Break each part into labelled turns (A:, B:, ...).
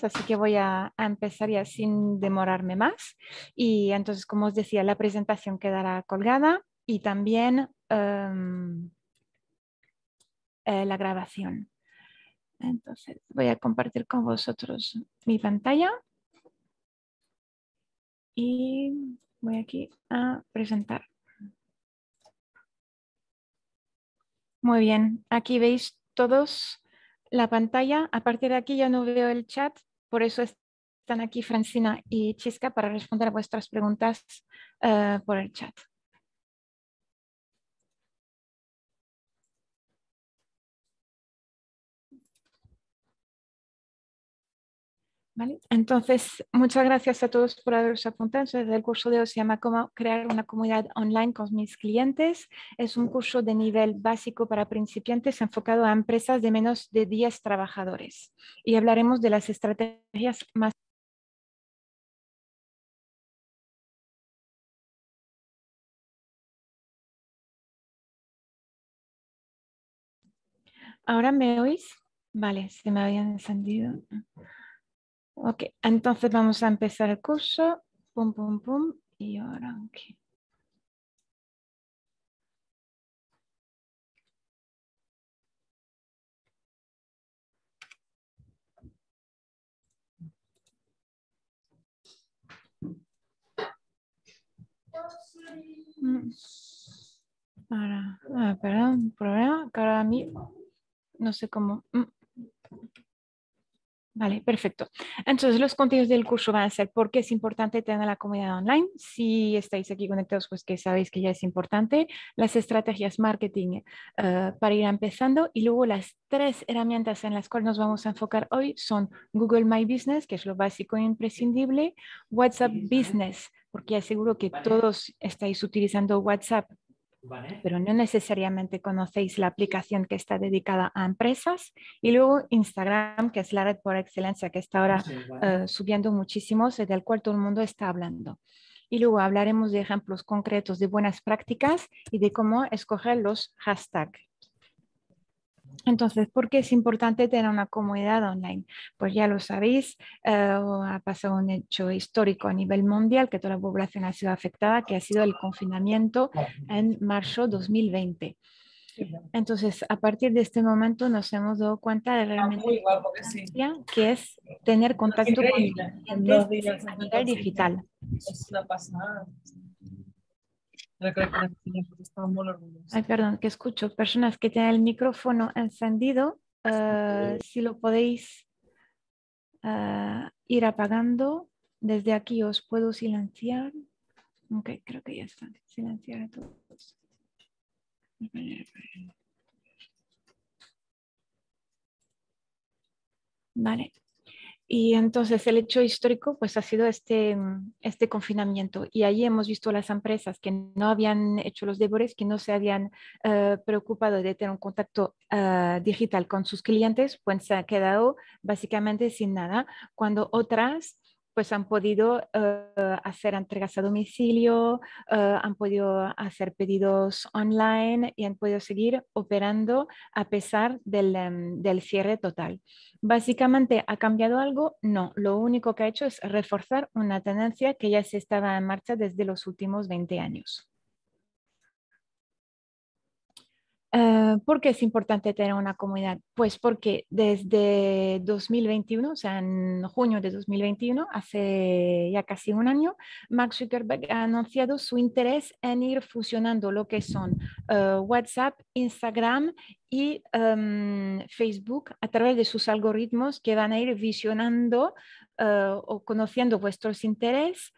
A: así que voy a, empezar ya sin demorarme más. Y entonces, como os decía, la presentación quedará colgada y también em, eh, la grabación. Entonces, voy a compartir con vosotros
B: mi pantalla y voy aquí
A: a presentar. Muy bien, aquí veis todos la pantalla. A partir de aquí ya no veo el chat, por eso están aquí Francina y Chisca para responder a vuestras preguntas
C: eh, por el chat.
A: Entonces, muchas gracias a todos por haberos apuntado. Desde el curso de hoy se llama Cómo crear una comunidad online con mis clientes. Es un curso de nivel básico para principiantes enfocado a empresas de menos de 10 trabajadores. Y hablaremos de las
C: estrategias más
A: ¿Ahora me oís? Vale, se me habían encendido. Ok, entonces vamos a empezar el curso. Pum, pum, pum. Y ahora aquí. Mm. ah, perdón, problema ahora a mí no sé cómo. Mm. Vale, perfecto. Entonces, los contenidos del curso van a ser por qué es importante tener la comunidad online. Si estáis aquí conectados, pues que sabéis que ya es importante. Las estrategias marketing eh, para ir empezando. Y luego las tres herramientas en las cuales nos vamos a enfocar hoy son Google My Business, que es lo básico e imprescindible. WhatsApp Business, porque aseguro que todos estáis utilizando WhatsApp pero no necesariamente conocéis la aplicación que está dedicada a empresas. Y luego Instagram, que es la red por excelencia que está ahora eh, subiendo muchísimo, del cual todo el mundo está hablando. Y luego hablaremos de ejemplos concretos de buenas prácticas y de cómo escoger los hashtags entonces, ¿por qué es importante tener una comunidad online? Pues ya lo sabéis, eh, ha pasado un hecho histórico a nivel mundial que toda la población ha sido afectada, que ha sido el confinamiento en marzo 2020. Entonces, a partir de este momento nos hemos dado cuenta de ah, realmente que, es tener contacto con gente a nivel digital. Ay, perdón, que escucho. Personas que tienen el micrófono encendido, ah, si lo podéis ah, ir apagando. Desde aquí os puedo silenciar. Ok, creo que ya está. Silenciar a todos. Vale. Y entonces el hecho histórico pues ha sido este, mm, este confinamiento y ahí hemos visto las empresas que no habían hecho los deberes que no se habían eh, preocupado de tener un contacto eh, digital con sus clientes, pues se ha quedado básicamente sin nada, cuando otras pues han podido eh, hacer entregas a domicilio, eh, han podido hacer pedidos online y han podido seguir operando a pesar del, em, del, cierre total. Básicamente, ¿ha cambiado algo? No, lo único que ha hecho es reforzar una tendencia que ya se estaba en marcha desde los últimos 20 años. Ah, ¿Por qué es importante tener una comunidad? Pues porque desde 2021, o sea, en junio de 2021, hace ya casi un año, Max Zuckerberg ha anunciado su interés en ir fusionando lo que son ah, WhatsApp, Instagram y Facebook a través de sus algoritmos que van a ir visionando ah, o conociendo vuestros intereses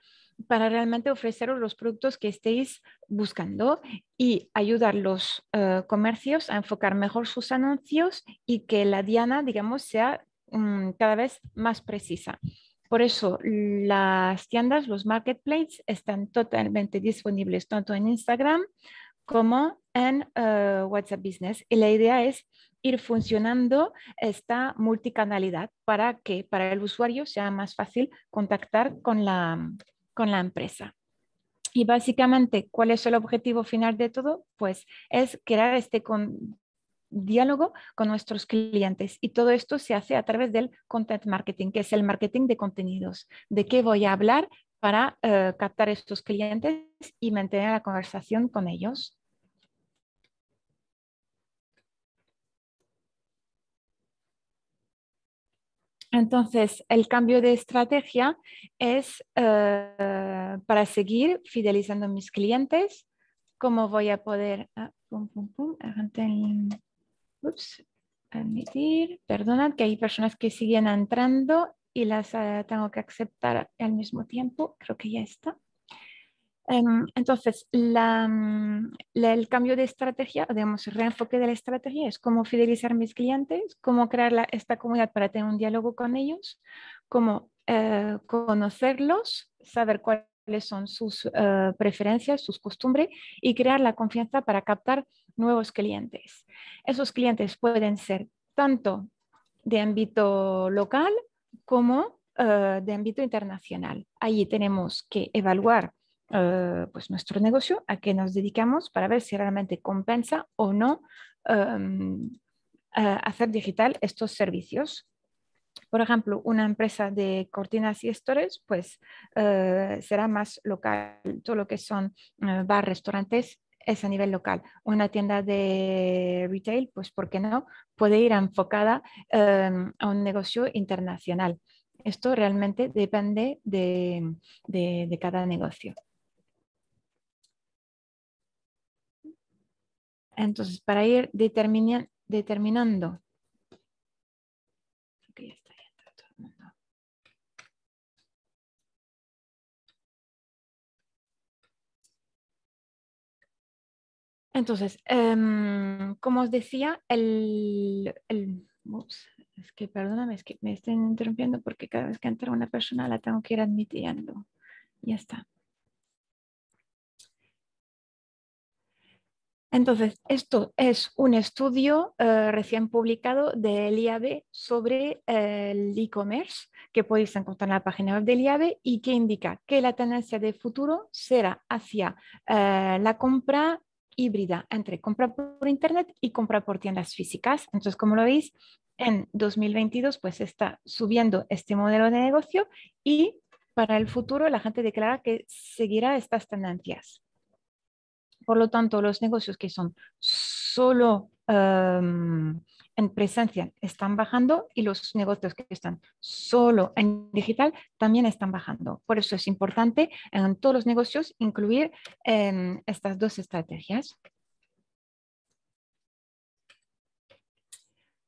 A: para realmente ofreceros los productos que estéis buscando y ayudar los eh, comercios a enfocar mejor sus anuncios y que la diana, digamos, sea mm, cada vez más precisa. Por eso las tiendas, los marketplaces, están totalmente disponibles tanto en Instagram como en eh, WhatsApp Business. Y la idea es ir funcionando esta multicanalidad para que para el usuario sea más fácil contactar con la, con la empresa. Y básicamente, ¿cuál es el objetivo final de todo? Pues es crear este diálogo con nuestros clientes. Y todo esto se hace a través del content marketing, que es el marketing de contenidos. ¿De qué voy a hablar para eh, captar estos clientes y mantener la conversación con ellos? Entonces, el cambio de estrategia es eh, para seguir fidelizando a mis clientes. ¿Cómo voy a poder? Ah, admitir. Perdonad que hay personas que siguen entrando y las ah, tengo que aceptar al mismo tiempo. Creo que ya está. Em, entonces, mm, el cambio de estrategia, digamos, el reenfoque de la estrategia es cómo fidelizar mis clientes, cómo crear esta comunidad para tener un diálogo con ellos, cómo eh, conocerlos, saber cuáles son sus eh, preferencias, sus costumbres y crear la confianza para captar nuevos clientes. Esos clientes pueden ser tanto de ámbito local como eh, de ámbito internacional. Allí tenemos que evaluar eh, pues nuestro negocio, a qué nos dedicamos para ver si realmente compensa o no em, eh, hacer digital estos servicios. Por ejemplo, una empresa de cortinas y stores pues eh, será más local. Todo lo que son bar, restaurantes, es a nivel local. Una tienda de retail, pues ¿por qué no? Puede ir enfocada em, a un negocio internacional. Esto realmente depende de cada negocio. Entonces, para ir determinando. Entonces, como os decía, el, el ups, es que perdóname, es que me estén interrumpiendo porque cada vez que entra una persona la tengo que ir admitiendo. Ya está. Entonces, esto es un estudio eh, recién publicado del IAB sobre eh, el e-commerce que podéis encontrar en la página web del IAB y que indica que la tendencia de futuro será hacia eh, la compra híbrida entre compra por Internet y compra por tiendas físicas. Entonces, como lo veis, en 2022 pues está subiendo este modelo de negocio y para el futuro la gente declara que seguirá estas tendencias. Por lo tanto, los negocios que son solo em, en presencia están bajando y los negocios que están solo en digital también están bajando. Por eso es importante en todos los negocios incluir em, estas dos estrategias.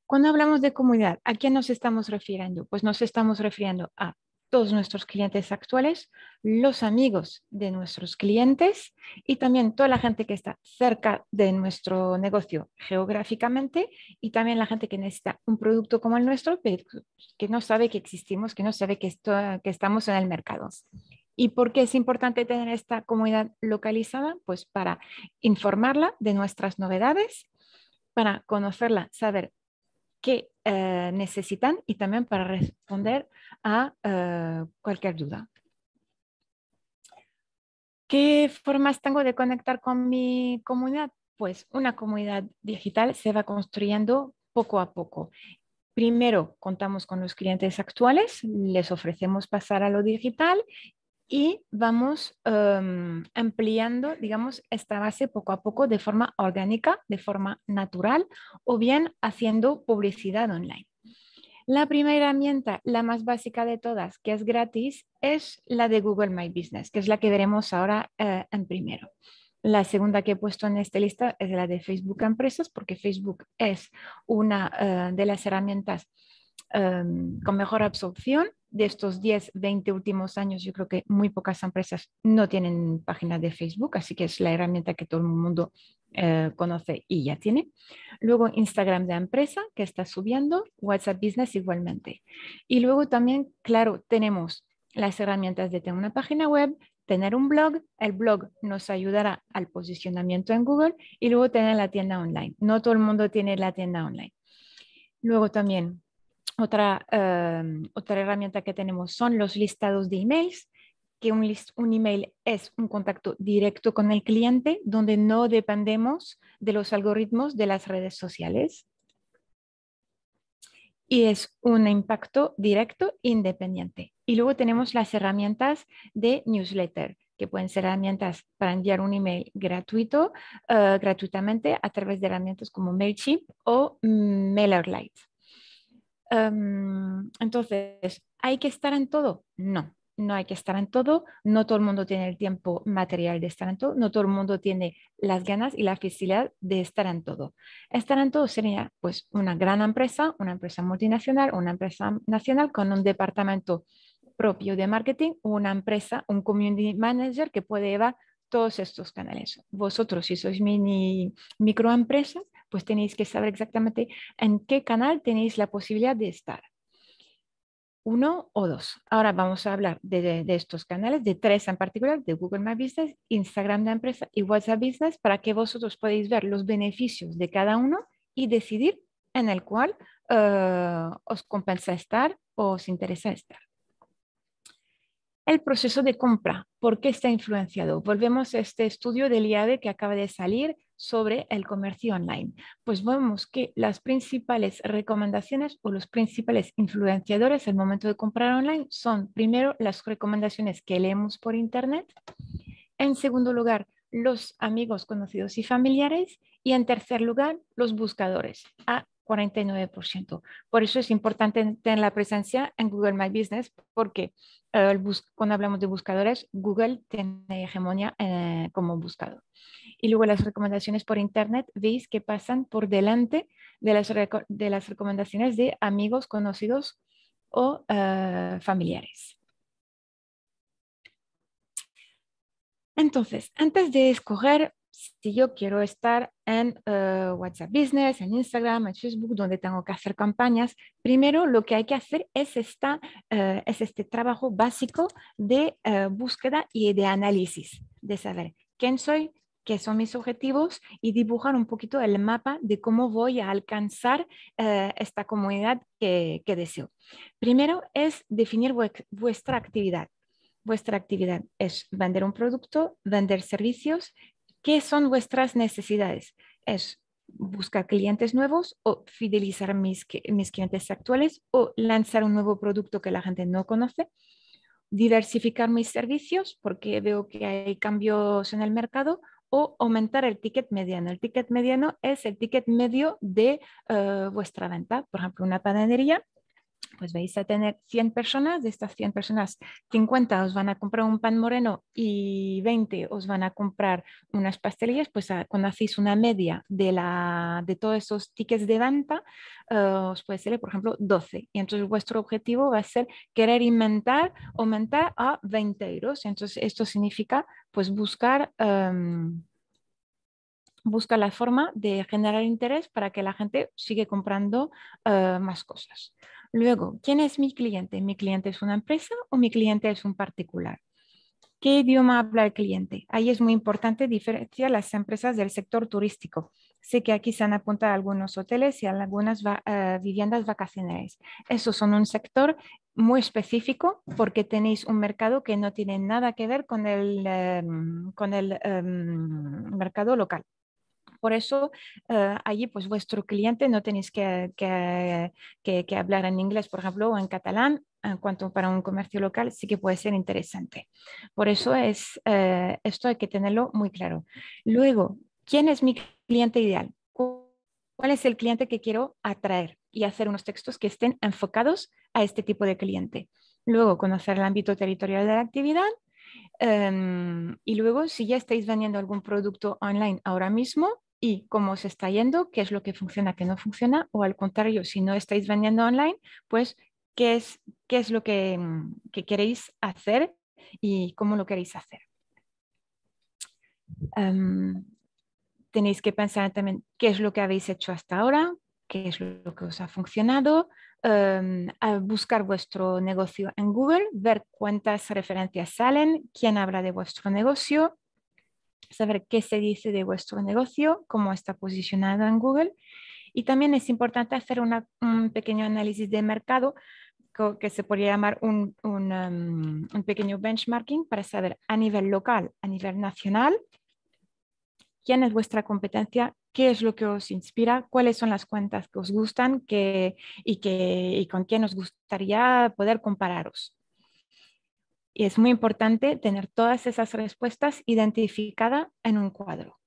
A: Cuando hablamos de comunidad, ¿a quién nos estamos refiriendo? Pues nos estamos refiriendo a todos nuestros clientes actuales, los amigos de nuestros clientes y también toda la gente que está cerca de nuestro negocio geográficamente y también la gente que necesita un producto como el nuestro, pero que no sabe que existimos, que no sabe que, estamos en el mercado. ¿Y por qué es importante tener esta comunidad localizada? Pues para informarla de nuestras novedades, para conocerla, saber qué eh, necesitan y también para responder a eh, cualquier duda. ¿Qué formas tengo de conectar con mi comunidad? Pues una comunidad digital se va construyendo poco a poco. Primero contamos con los clientes actuales, les ofrecemos pasar a lo digital y vamos em, ampliando, digamos, esta base poco a poco de forma orgánica, de forma natural o bien haciendo publicidad online. La primera herramienta, la más básica de todas, que es gratis, es la de Google My Business, que es la que veremos ahora eh, en primero. La segunda que he puesto en esta lista es la de Facebook Empresas, porque Facebook es una eh, de las herramientas em, con mejor absorción de estos 10, 20 últimos años, yo creo que muy pocas empresas no tienen página de Facebook, así que es la herramienta que todo el mundo eh, conoce y ya tiene. Luego Instagram de empresa que está subiendo, WhatsApp Business igualmente. Y luego también, claro, tenemos las herramientas de tener una página web, tener un blog, el blog nos ayudará al posicionamiento en Google y luego tener la tienda online. No todo el mundo tiene la tienda online. Luego también otra, em, otra herramienta que tenemos son los listados de emails, que un, email es un contacto directo con el cliente donde no dependemos de los algoritmos de las redes sociales. Y es un impacto directo independiente. Y luego tenemos las herramientas de newsletter, que pueden ser herramientas para enviar un email gratuito, eh, gratuitamente a través de herramientas como MailChimp o MailerLite. Em, entonces, ¿hay que estar en todo? No, no hay que estar en todo, no todo el mundo tiene el tiempo material de estar en todo, no todo el mundo tiene las ganas y la facilidad de estar en todo. Estar en todo sería pues una gran empresa, una empresa multinacional, una empresa nacional con un departamento propio de marketing, una empresa, un community manager que puede llevar todos estos canales. Vosotros, si sois mini microempresa, pues tenéis que saber exactamente en qué canal tenéis la posibilidad de estar. Uno o dos. Ahora vamos a hablar de, de, estos canales, de tres en particular, de Google My Business, Instagram de empresa y WhatsApp Business, para que vosotros podáis ver los beneficios de cada uno y decidir en el cual eh, os compensa estar o os interesa estar. El proceso de compra, ¿por qué está influenciado? Volvemos a este estudio del IAB que acaba de salir sobre el comercio online. Pues vemos que las principales recomendaciones o los principales influenciadores al momento de comprar online son, primero, las recomendaciones que leemos por Internet. En segundo lugar, los amigos, conocidos y familiares. Y en tercer lugar, los buscadores, a 49%. Por eso es importante tener la presencia en Google My Business, porque eh, cuando hablamos de buscadores, Google tiene hegemonía eh, como buscador. Y luego las recomendaciones por Internet, veis que pasan por delante de las, recomendaciones de amigos, conocidos o eh, familiares. Entonces, antes de escoger si yo quiero estar en eh, WhatsApp Business, en Instagram, en Facebook, donde tengo que hacer campañas, primero lo que hay que hacer es, eh, es este trabajo básico de búsqueda y de análisis, de saber quién soy, qué son mis objetivos y dibujar un poquito el mapa de cómo voy a alcanzar eh, esta comunidad que, deseo. Primero es definir vuestra actividad. Vuestra actividad es vender un producto, vender servicios. ¿Qué son vuestras necesidades? Es buscar clientes nuevos o fidelizar mis clientes actuales o lanzar un nuevo producto que la gente no conoce diversificar mis servicios porque veo que hay cambios en el mercado o aumentar el ticket mediano. El ticket mediano es el ticket medio de eh, vuestra venta. Por ejemplo, una panadería pues vais a tener 100 personas, de estas 100 personas, 50 os van a comprar un pan moreno y 20 os van a comprar unas pastelillas, pues cuando hacéis una media de, la, de todos esos tickets de venta, eh, os puede ser, por ejemplo, 12. Y entonces vuestro objetivo va a ser querer inventar, aumentar a 20 euros. Entonces esto significa pues buscar... Em, busca la forma de generar interés para que la gente siga comprando eh, más cosas. Luego, ¿quién es mi cliente? ¿Mi cliente es una empresa o mi cliente es un particular? ¿Qué idioma habla el cliente? Ahí es muy importante diferenciar las empresas del sector turístico. Sé que aquí se han apuntado algunos hoteles y algunas eh, viviendas vacacionales. Esos son un sector muy específico porque tenéis un mercado que no tiene nada que ver con el, em, con em, mercado local. Por eso eh, allí pues vuestro cliente no tenéis que, que, hablar en inglés, por ejemplo, o en catalán. En cuanto para un comercio local, sí que puede ser interesante. Por eso es, eh, esto hay que tenerlo muy claro. Luego, ¿quién es mi cliente ideal? ¿Cuál es el cliente que quiero atraer? Y hacer unos textos que estén enfocados a este tipo de cliente. Luego, conocer el ámbito territorial de la actividad em, y luego, si ya estáis vendiendo algún producto online ahora mismo, y cómo se está yendo, qué es lo que funciona, qué no funciona, o al contrario, si no estáis vendiendo online, pues qué es, qué es lo que, mm, queréis hacer y cómo lo queréis hacer. Em, tenéis que pensar también qué es lo que habéis hecho hasta ahora, qué es lo que os ha funcionado, em, buscar vuestro negocio en Google, ver cuántas referencias salen, quién habla de vuestro negocio, saber qué se dice de vuestro negocio, cómo está posicionado en Google. Y también es importante hacer un pequeño análisis de mercado que se podría llamar um, un, pequeño benchmarking para saber a nivel local, a nivel nacional, quién es vuestra competencia, qué es lo que os inspira, cuáles son las cuentas que os gustan y, que, y con quién os gustaría poder compararos. Y es muy importante tener todas esas respuestas identificadas en un cuadro.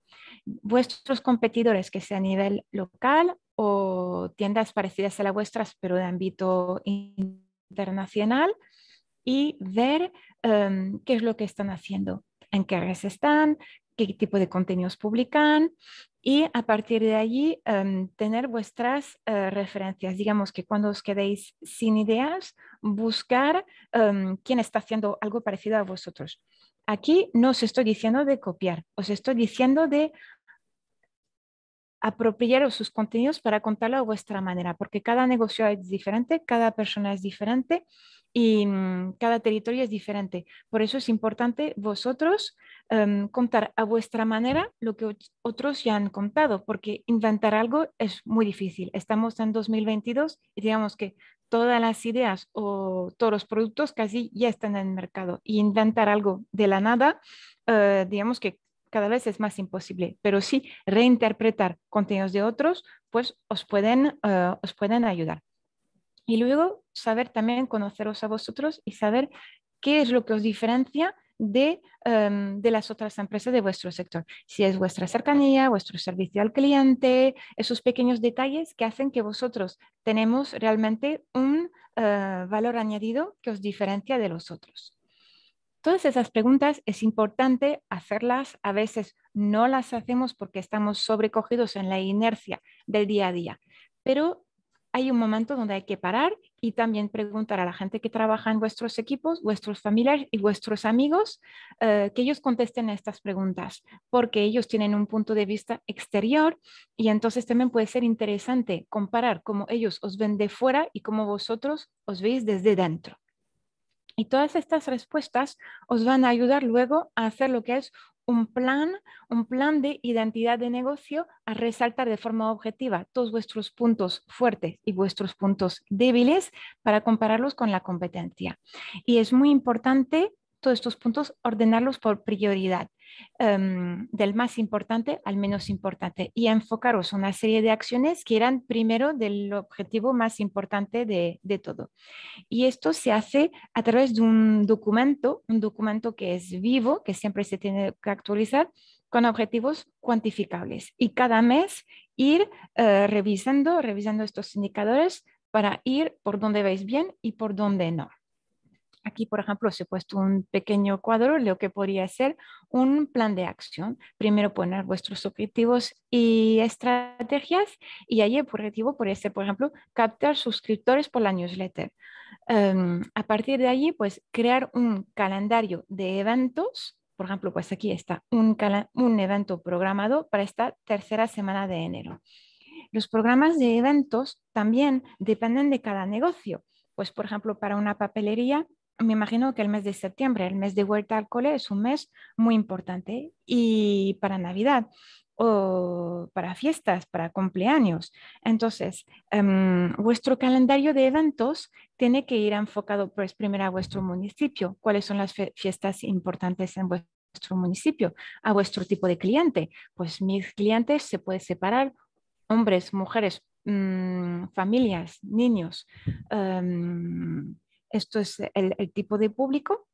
A: Vuestros competidores, que sea a nivel local o tiendas parecidas a las vuestras, pero de ámbito internacional, y ver em, qué es lo que están haciendo, en qué redes están, qué tipo de contenidos publican, y a partir de allí em, tener vuestras eh, referencias. Digamos que cuando os quedéis sin ideas, buscar em, quién está haciendo algo parecido a vosotros. Aquí no os estoy diciendo de copiar, os estoy diciendo de apropiaros sus contenidos para contarlo a vuestra manera, porque cada negocio es diferente, cada persona es diferente y mm, cada territorio es diferente. Por eso es importante vosotros em, contar a vuestra manera lo que otros ya han contado, porque inventar algo es muy difícil. Estamos en 2022 y digamos que todas las ideas o todos los productos casi ya están en el mercado. Y inventar algo de la nada, eh, digamos que cada vez es más imposible, pero sí reinterpretar contenidos de otros, pues os pueden, eh, os pueden ayudar. Y luego saber también conoceros a vosotros y saber qué es lo que os diferencia em, de, las otras empresas de vuestro sector. Si es vuestra cercanía, vuestro servicio al cliente, esos pequeños detalles que hacen que vosotros tenemos realmente un eh, valor añadido que os diferencia de los otros. Todas esas preguntas es importante hacerlas. A veces no las hacemos porque estamos sobrecogidos en la inercia del día a día, pero hay un momento donde hay que parar y también preguntar a la gente que trabaja en vuestros equipos, vuestros familiares y vuestros amigos, eh, que ellos contesten a estas preguntas, porque ellos tienen un punto de vista exterior y entonces también puede ser interesante comparar cómo ellos os ven de fuera y cómo vosotros os veis desde dentro. Y todas estas respuestas os van a ayudar luego a hacer lo que es un plan, un plan de identidad de negocio a resaltar de forma objetiva todos vuestros puntos fuertes y vuestros puntos débiles para compararlos con la competencia. Y es muy importante todos estos puntos, ordenarlos por prioridad, em, del más importante al menos importante, y enfocaros en una serie de acciones que eran primero del objetivo más importante de, todo. Y esto se hace a través de un documento, un documento que es vivo, que siempre se tiene que actualizar, con objetivos cuantificables y cada mes ir eh, revisando, revisando estos indicadores para ir por donde vais bien y por dónde no. Aquí, por ejemplo, se he puesto un pequeño cuadro, lo que podría ser un plan de acción. Primero poner vuestros objetivos y estrategias y allí el objetivo podría ser, por ejemplo, captar suscriptores por la newsletter. Em, a partir de allí, pues crear un calendario de eventos por ejemplo, pues aquí está un, un, evento programado para esta tercera semana de enero. Los programas de eventos también dependen de cada negocio. Pues, por ejemplo, para una papelería me imagino que el mes de septiembre, el mes de vuelta al cole, es un mes muy importante y para Navidad o para fiestas, para cumpleaños. Entonces, em, vuestro calendario de eventos tiene que ir enfocado pues, primero a vuestro municipio, cuáles son las fiestas importantes en vuestro municipio, a vuestro tipo de cliente. Pues mis clientes se puede separar hombres, mujeres, mm, familias, niños. Em, esto es el, tipo de público.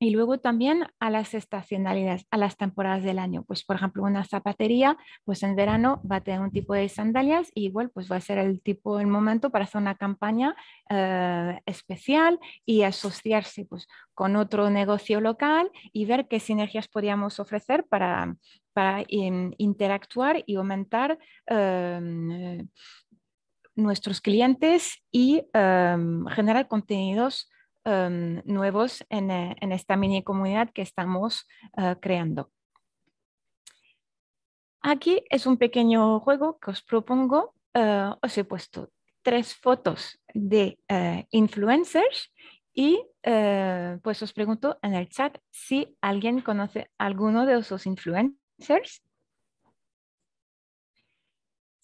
A: Y luego también a las estacionalidades, a las temporadas del año. Pues, por ejemplo, una zapatería, pues en verano va a tener un tipo de sandalias y igual pues va a ser el tipo, el momento para hacer una campaña eh, especial y asociarse pues con otro negocio local y ver qué sinergias podríamos ofrecer para, em, interactuar y aumentar em, nuestros clientes y em, generar contenidos em, nuevos eh, en, esta mini comunidad que estamos eh, creando. Aquí es un pequeño juego que os propongo. Eh, os he puesto tres fotos de influencers y pues os pregunto en el chat si alguien conoce alguno de esos influencers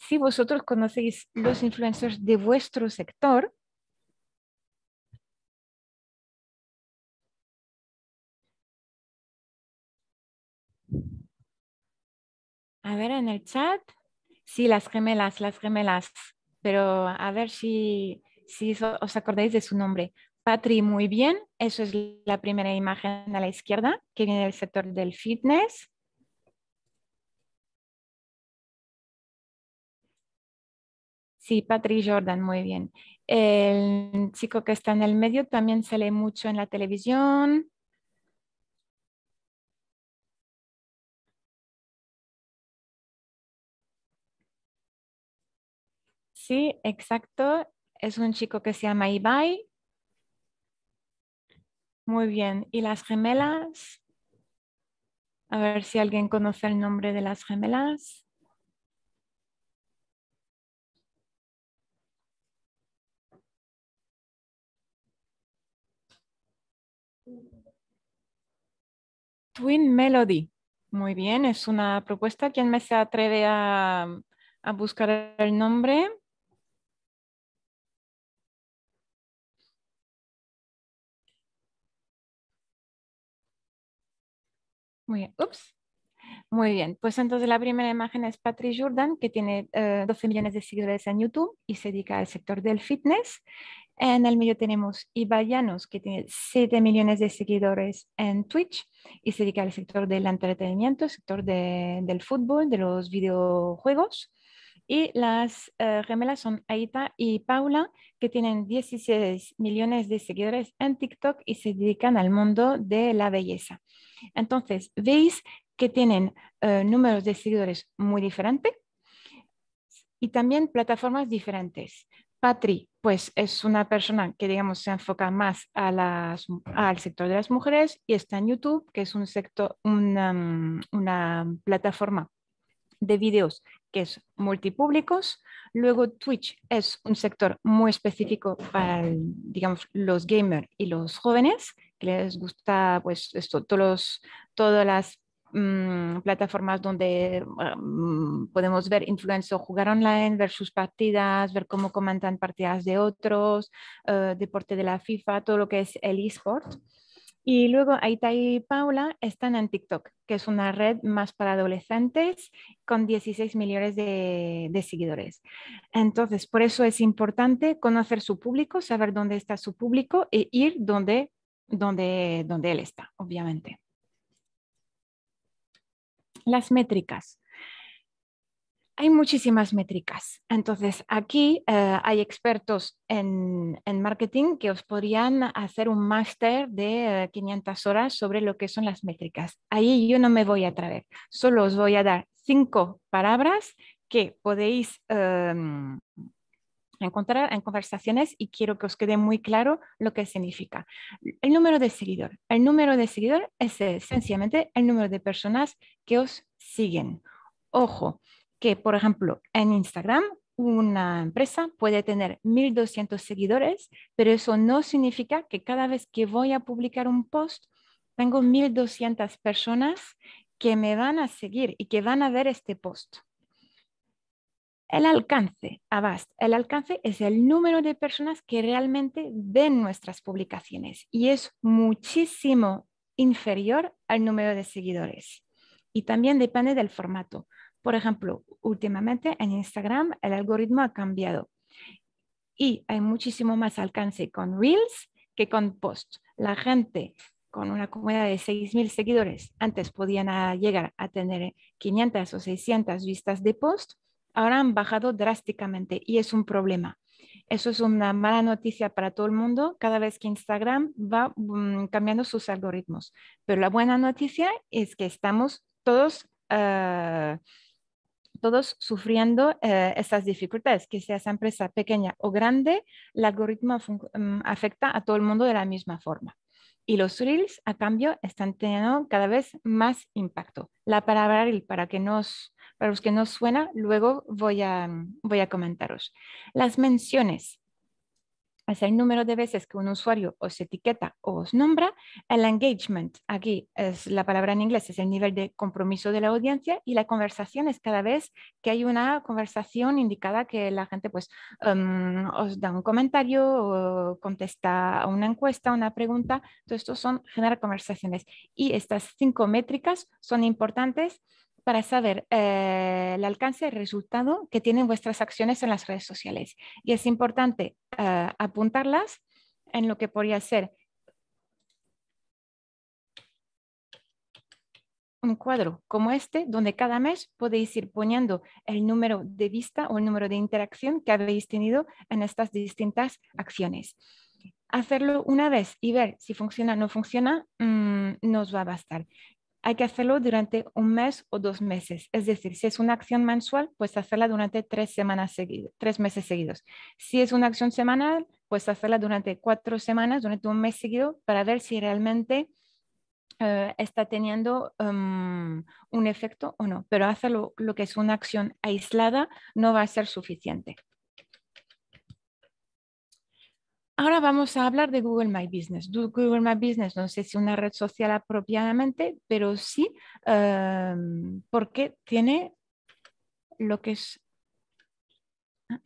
A: si vosotros conocéis los
C: influencers de vuestro sector,
A: A ver en el chat. Sí, las gemelas, las gemelas. Pero a ver si, os acordáis de su nombre. Patri, muy bien. Eso es la primera imagen a la izquierda, que viene del sector del fitness. Sí, Patrick Jordan, muy bien. El chico que está en el medio también sale mucho en la televisión. Sí, exacto. Es un chico que se llama Ibai. Muy bien. ¿Y las gemelas? A ver si alguien conoce el nombre de las gemelas. Win Melody. Muy bien, es una propuesta. ¿Quién me se atreve a, buscar el nombre? Muy bien. Muy bien, pues entonces la primera imagen es Patrick Jordan, que tiene 12 eh, millones de seguidores en YouTube y se dedica al sector del fitness. En el medio tenemos Iba que tiene 7 millones de seguidores en Twitch y se dedica al sector del entretenimiento, el sector del fútbol, de los videojuegos. Y las eh, gemelas son Aita y Paula, que tienen 16 millones de seguidores en TikTok y se dedican al mundo de la belleza. Entonces, veis que tienen eh, números de seguidores muy diferentes y también plataformas diferentes. Patri, pues es una persona que, digamos, se enfoca más al sector de las mujeres y está en YouTube, que es un sector, mm, una, plataforma de videos que es multipúblicos. Luego Twitch es un sector muy específico para, digamos, los gamers y los jóvenes que les gusta, pues, esto, todos todas las Mm, plataformas donde ah, mm, podemos ver influencers jugar online, ver sus partidas, ver cómo comentan partidas de otros, eh, deporte de la FIFA, todo lo que es el eSport. Y luego Aita y Paula están en TikTok, que es una red más para adolescentes con 16 millones de, de, seguidores. Entonces, por eso es importante conocer su público, saber dónde está su público e ir donde, donde, donde él está, obviamente. Las métricas. Hay muchísimas métricas. Entonces, aquí eh, hay expertos en, marketing que os podrían hacer un máster de 500 eh, horas sobre lo que son las métricas. Ahí yo no me voy a traer, solo os voy a dar cinco palabras que podéis em, encontrar en conversaciones y quiero que os quede muy claro lo que significa. El número de seguidor. El número de seguidor es eh, sencillamente el número de personas que os siguen. Ojo, que por ejemplo en Instagram una empresa puede tener 1.200 seguidores, pero eso no significa que cada vez que voy a publicar un post, tengo 1.200 personas que me van a seguir y que van a ver este post. El alcance, abast. el alcance es el número de personas que realmente ven nuestras publicaciones y es muchísimo inferior al número de seguidores. Y también depende del formato. Por ejemplo, últimamente en Instagram el algoritmo ha cambiado y hay muchísimo más alcance con Reels que con Post. La gente con una comunidad de 6.000 seguidores antes podían ah, llegar a tener 500 o 600 vistas de Post ahora han bajado drásticamente y es un problema. Eso es una mala noticia para todo el mundo cada vez que Instagram va mm, cambiando sus algoritmos. Pero la buena noticia es que estamos todos, ah, todos sufriendo esas eh, estas dificultades, que sea esa empresa pequeña o grande, el algoritmo mm, afecta a todo el mundo de la misma forma. Y los reels, a cambio, están teniendo cada vez más impacto. La palabra reel, para que nos para los que no suena, luego voy a, mm, voy a comentaros. Las menciones es el número de veces que un usuario os etiqueta o os nombra. El engagement, aquí es la palabra en inglés, es el nivel de compromiso de la audiencia y la conversación es cada vez que hay una conversación indicada que la gente pues em, os da un comentario o contesta a una encuesta, una pregunta. Todo esto son generar conversaciones y estas cinco métricas son importantes para saber eh, el alcance y resultado que tienen vuestras acciones en las redes sociales. Y es importante eh, apuntarlas en lo que podría ser un cuadro como este, donde cada mes podéis ir poniendo el número de vista o el número de interacción que habéis tenido en estas distintas acciones. Hacerlo una vez y ver si funciona o no funciona mm, nos va a bastar hay que hacerlo durante un mes o dos meses. Es decir, si es una acción mensual, pues hacerla durante tres, semanas seguidas, tres meses seguidos. Si es una acción semanal, pues hacerla durante cuatro semanas, durante un mes seguido, para ver si realmente eh, está teniendo em, un efecto o no. Pero hacerlo lo que es una acción aislada no va a ser suficiente. Ahora vamos a hablar de Google My Business. Google My Business no sé si una red social apropiadamente, pero sí em, porque tiene lo que es... Ah,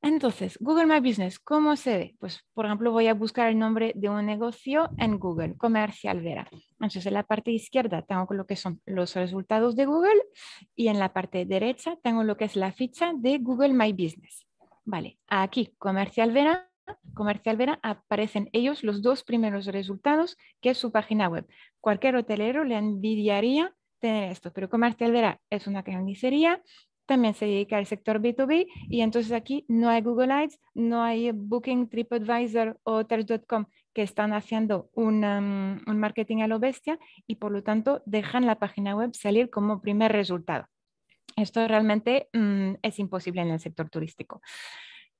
A: Entonces, Google My Business, ¿cómo se ve? Pues, por ejemplo, voy a buscar el nombre de un negocio en Google, Comercial Vera. Entonces, en la parte izquierda tengo lo que son los resultados de Google y en la parte derecha tengo lo que es la ficha de Google My Business. Vale, aquí, Comercial Vera, Comercial Vera, aparecen ellos los dos primeros resultados, que es su página web. Cualquier hotelero le envidiaría tener esto, pero Comercial Vera es una carnicería, también se dedica al sector B2B y entonces aquí no hay Google Ads, no hay Booking, TripAdvisor o Hotels.com que están haciendo mm, un, marketing a lo bestia y por lo tanto dejan la página web salir como primer resultado. Esto realmente mm, es imposible en el sector turístico.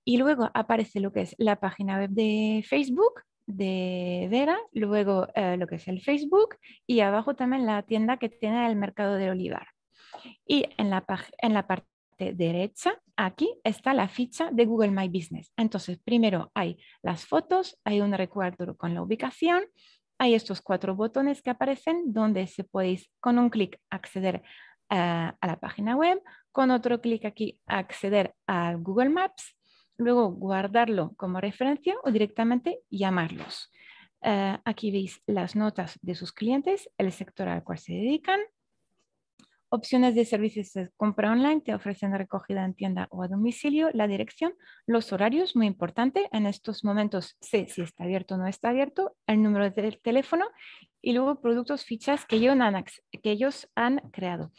A: Y luego aparece lo que es la página web de Facebook, de Vera, luego eh, lo que es el Facebook y abajo también la tienda que tiene el mercado de Olivar. Y en la, parte derecha, aquí está la ficha de Google My Business. Entonces, primero hay las fotos, hay un recuadro con la ubicación, hay estos cuatro botones que aparecen donde se podéis con un clic acceder a la página web, con otro clic aquí acceder a Google Maps, luego guardarlo como referencia o directamente llamarlos. Eh, aquí veis las notas de sus clientes, el sector al cual se dedican, Opciones de servicios de compra online te ofrecen recogida en tienda o a domicilio, la dirección, los horarios, muy importante. En estos momentos sé si está abierto o no está abierto, el número del teléfono y luego productos, fichas que ellos han, creado.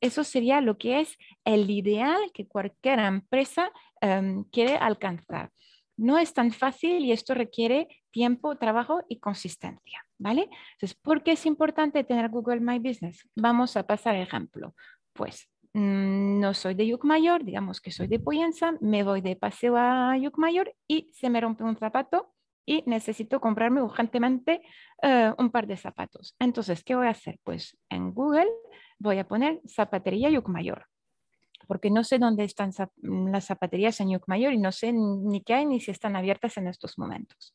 A: eso sería lo que es el ideal que cualquier empresa em, quiere alcanzar. No es tan fácil y esto requiere tiempo, trabajo y consistencia. ¿vale? Entonces, ¿por qué es importante tener Google My Business? Vamos a pasar ejemplo. Pues mm, no soy de Yucmayor, digamos que soy de Poyensa, me voy de paseo a Yucmayor y se me rompe un zapato y necesito comprarme urgentemente eh, un par de zapatos. Entonces, ¿qué voy a hacer? Pues en Google voy a poner zapatería Yucmayor porque no sé dónde están mm, las zapaterías en York Mayor y no sé ni qué hay ni si están abiertas en estos momentos.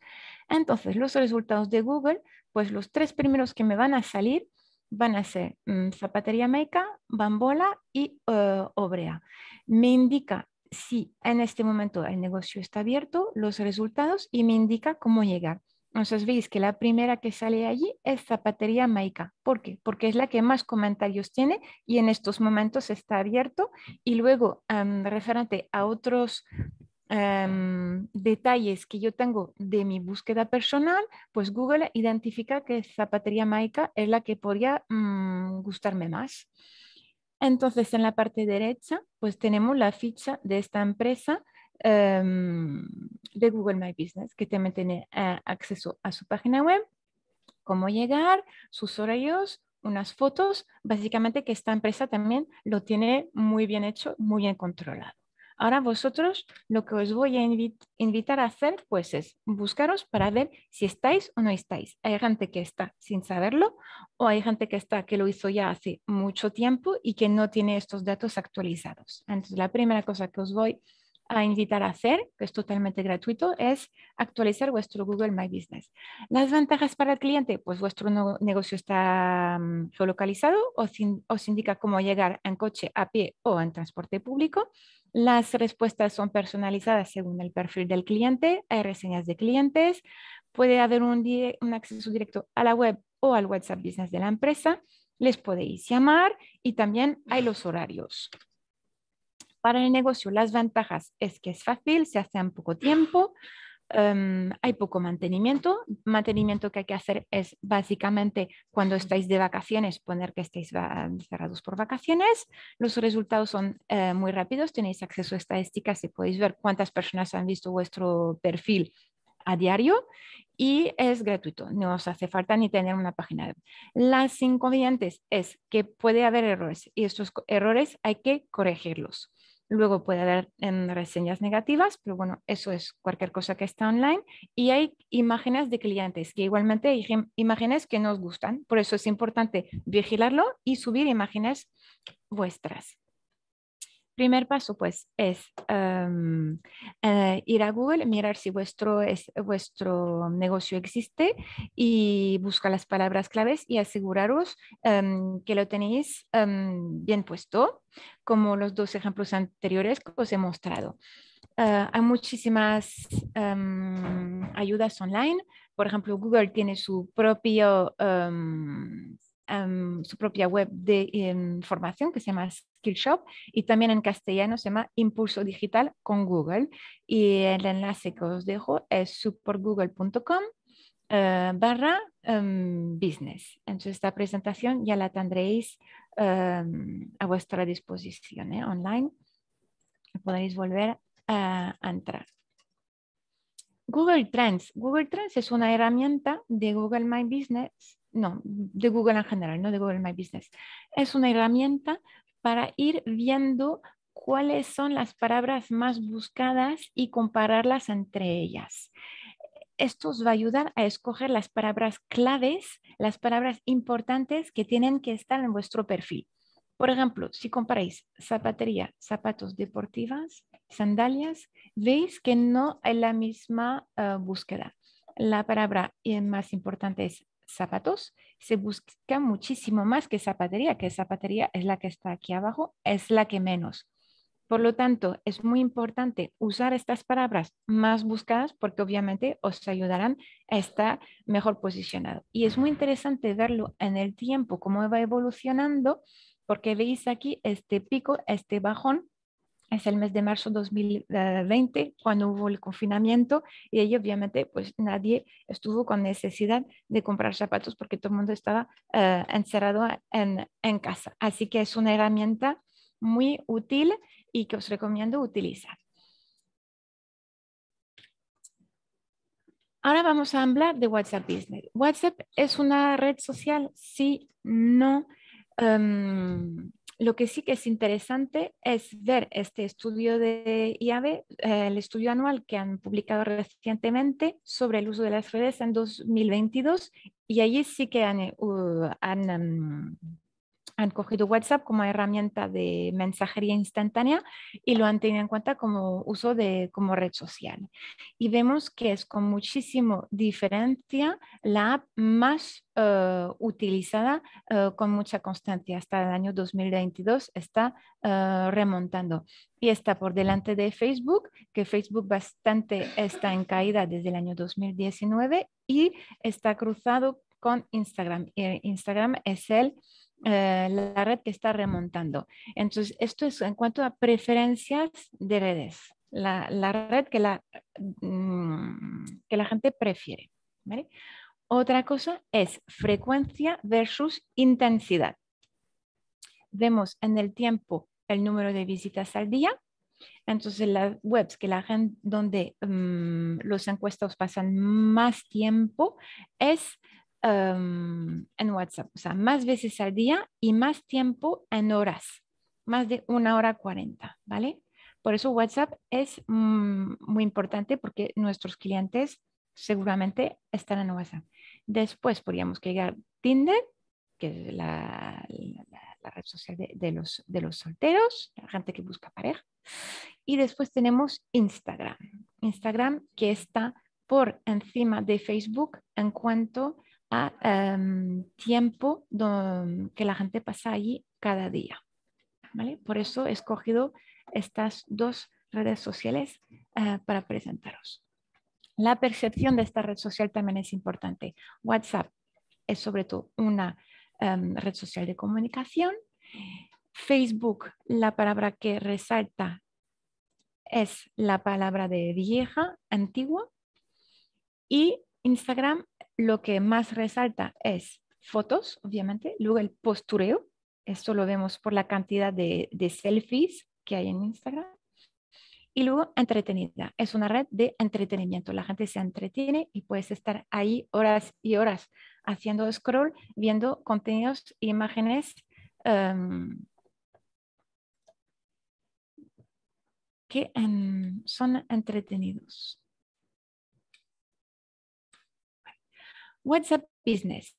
A: Entonces, los resultados de Google, pues los tres primeros que me van a salir van a ser mm, zapatería meika bambola y eh, obrea. Me indica si en este momento el negocio está abierto, los resultados y me indica cómo llegar. Entonces veis que la primera que sale allí es Zapatería Maica. ¿Por qué? Porque es la que más comentarios tiene y en estos momentos está abierto. Y luego, referente a otros detalles que yo tengo de mi búsqueda personal, pues Google identifica que Zapatería Maica es la que podría mm, gustarme más. Entonces, en la parte derecha, pues tenemos la ficha de esta empresa Em, de Google My Business, que también tiene eh, acceso a su página web, cómo llegar, sus horarios, unas fotos, básicamente que esta empresa también lo tiene muy bien hecho, muy bien controlado. Ahora vosotros lo que os voy a invitar a hacer pues es buscaros para ver si estáis o no estáis. Hay gente que está sin saberlo o hay gente que está que lo hizo ya hace mucho tiempo y que no tiene estos datos actualizados. Entonces la primera cosa que os voy a a invitar a hacer, que es totalmente gratuito, es actualizar vuestro Google My Business. Las ventajas para el cliente, pues vuestro negocio está localizado mm, geolocalizado, os, indica cómo llegar en coche, a pie o en transporte público. Las respuestas son personalizadas según el perfil del cliente, hay reseñas de clientes, puede haber un acceso directo a la web o al WhatsApp Business de la empresa les podéis llamar y también hay los horarios para el negocio. Las ventajas es que es fácil, se hace en poco tiempo, em, hay poco mantenimiento. Mantenimiento que hay que hacer es básicamente cuando estáis de vacaciones, poner que estáis cerrados por vacaciones. Los resultados son eh, muy rápidos, tenéis acceso a estadísticas y podéis ver cuántas personas han visto vuestro perfil a diario y es gratuito, no os hace falta ni tener una página web. Las inconvenientes es que puede haber errores y estos errores hay que corregirlos. Luego puede haber en reseñas negativas, pero bueno, eso es cualquier cosa que está online. Y hay imágenes de clientes, que igualmente hay imágenes que nos gustan. Por eso es importante vigilarlo y subir imágenes vuestras primer paso, pues, es em, eh, ir a Google, mirar si vuestro, es, vuestro negocio existe y buscar las palabras claves y aseguraros em, que lo tenéis em, bien puesto, como los dos ejemplos anteriores que os he mostrado. Eh, hay muchísimas ayudas online. Por ejemplo, Google tiene su propio su propia web de em, formación que se llama Skillshop y también en castellano se llama Impulso Digital con Google. Y el enlace que os dejo es supportgoogle.com eh, barra em, business. Entonces, esta presentación ya la tendréis em, a vuestra disposición ¿eh? online. Podréis volver a, a, entrar. Google Trends. Google Trends es una herramienta de Google My Business no, de Google en general, no de Google My Business. Es una herramienta para ir viendo cuáles son las palabras más buscadas y compararlas entre ellas. Esto os va a ayudar a escoger las palabras claves, las palabras importantes que tienen que estar en vuestro perfil. Por ejemplo, si comparáis zapatería, zapatos deportivas, sandalias, veis que no hay la misma eh, búsqueda. La palabra eh, más importante es zapatos, se busca muchísimo más que zapatería, que zapatería es la que está aquí abajo, es la que menos. Por lo tanto, es muy importante usar estas palabras más buscadas porque obviamente os ayudarán a estar mejor posicionado. Y es muy interesante verlo en el tiempo, cómo va evolucionando, porque veis aquí este pico, este bajón, es el mes de marzo 2020, eh, cuando hubo el confinamiento y ahí obviamente pues nadie estuvo con necesidad de comprar zapatos porque todo el mundo estaba eh, encerrado en, casa. Así que es una herramienta muy útil y que os recomiendo utilizar. Ahora vamos a hablar de WhatsApp Business. WhatsApp es una red social, si no. Em, lo que sí que es interesante es ver este estudio de IAB, eh, el estudio anual que han publicado recientemente sobre el uso de las redes en 2022, y allí sí que han, eh, em, han cogido WhatsApp como herramienta de mensajería instantánea y lo han tenido en cuenta como uso de como red social. Y vemos que es con muchísima diferencia la app más eh, utilizada eh, con mucha constancia. Hasta el año 2022 está eh, remontando y está por delante de Facebook, que Facebook bastante está en caída desde el año 2019 y está cruzado con Instagram. Instagram es el eh, la red que está remontando. Entonces, esto es en cuanto a preferencias de redes, la, red que la, mm, que la gente prefiere. Otra cosa es frecuencia versus intensidad. Vemos en el tiempo el número de visitas al día. Entonces, las webs que la gente, donde mm, los encuestos pasan más tiempo es en WhatsApp. O sea, más veces al día y más tiempo en horas, más de una hora cuarenta, ¿vale? Por eso WhatsApp es mm, muy importante porque nuestros clientes seguramente están en WhatsApp. Después podríamos llegar Tinder, que es la, red social de, los, de los solteros, la gente que busca pareja. Y después tenemos Instagram. Instagram que está por encima de Facebook en cuanto a em, tiempo que la gente pasa allí cada día. Por eso he escogido estas dos redes sociales eh, para presentaros. La percepción de esta red social también es importante. WhatsApp es sobre todo una em, red social de comunicación. Facebook, la palabra que resalta es la palabra de vieja, antigua. Y Instagram lo que más resalta es fotos, obviamente, luego el postureo, esto lo vemos por la cantidad de, selfies que hay en Instagram, y luego entretenida, es una red de entretenimiento, la gente se entretiene y puedes estar ahí horas y horas haciendo scroll, viendo contenidos, imágenes. Em,
B: que em, son entretenidos.
A: WhatsApp Business.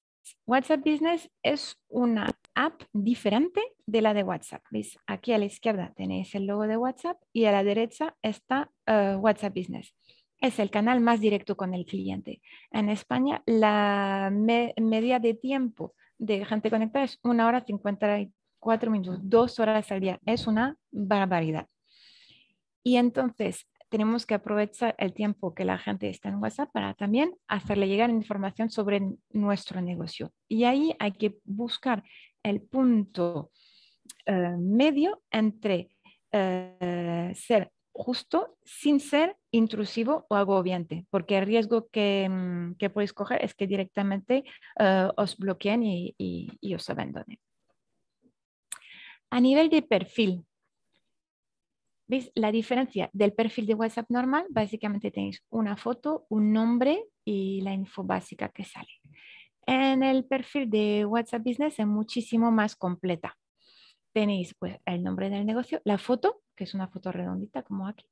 A: WhatsApp Business es una app diferente de la de WhatsApp. Aquí a la izquierda tenéis el logo de WhatsApp y a la derecha está eh, WhatsApp Business. Es el canal más directo con el cliente. En España la media de tiempo de gente conectada es una hora 54 minutos, dos horas al día. Es una barbaridad. Y entonces, tenemos que aprovechar el tiempo que la gente está en WhatsApp para también hacerle llegar información sobre nuestro negocio. Y ahí hay que buscar el punto eh, medio entre eh, ser justo sin ser intrusivo o agobiante, porque el riesgo que, mm, que podéis coger es que directamente eh, os bloqueen y, y, y os abandonen. A nivel de perfil, ¿Veis la diferencia del perfil de WhatsApp normal? Básicamente tenéis una foto, un nombre y la info básica que sale. En el perfil de WhatsApp Business es muchísimo más completa. Tenéis pues, el nombre del negocio, la foto, que es una foto redondita como aquí,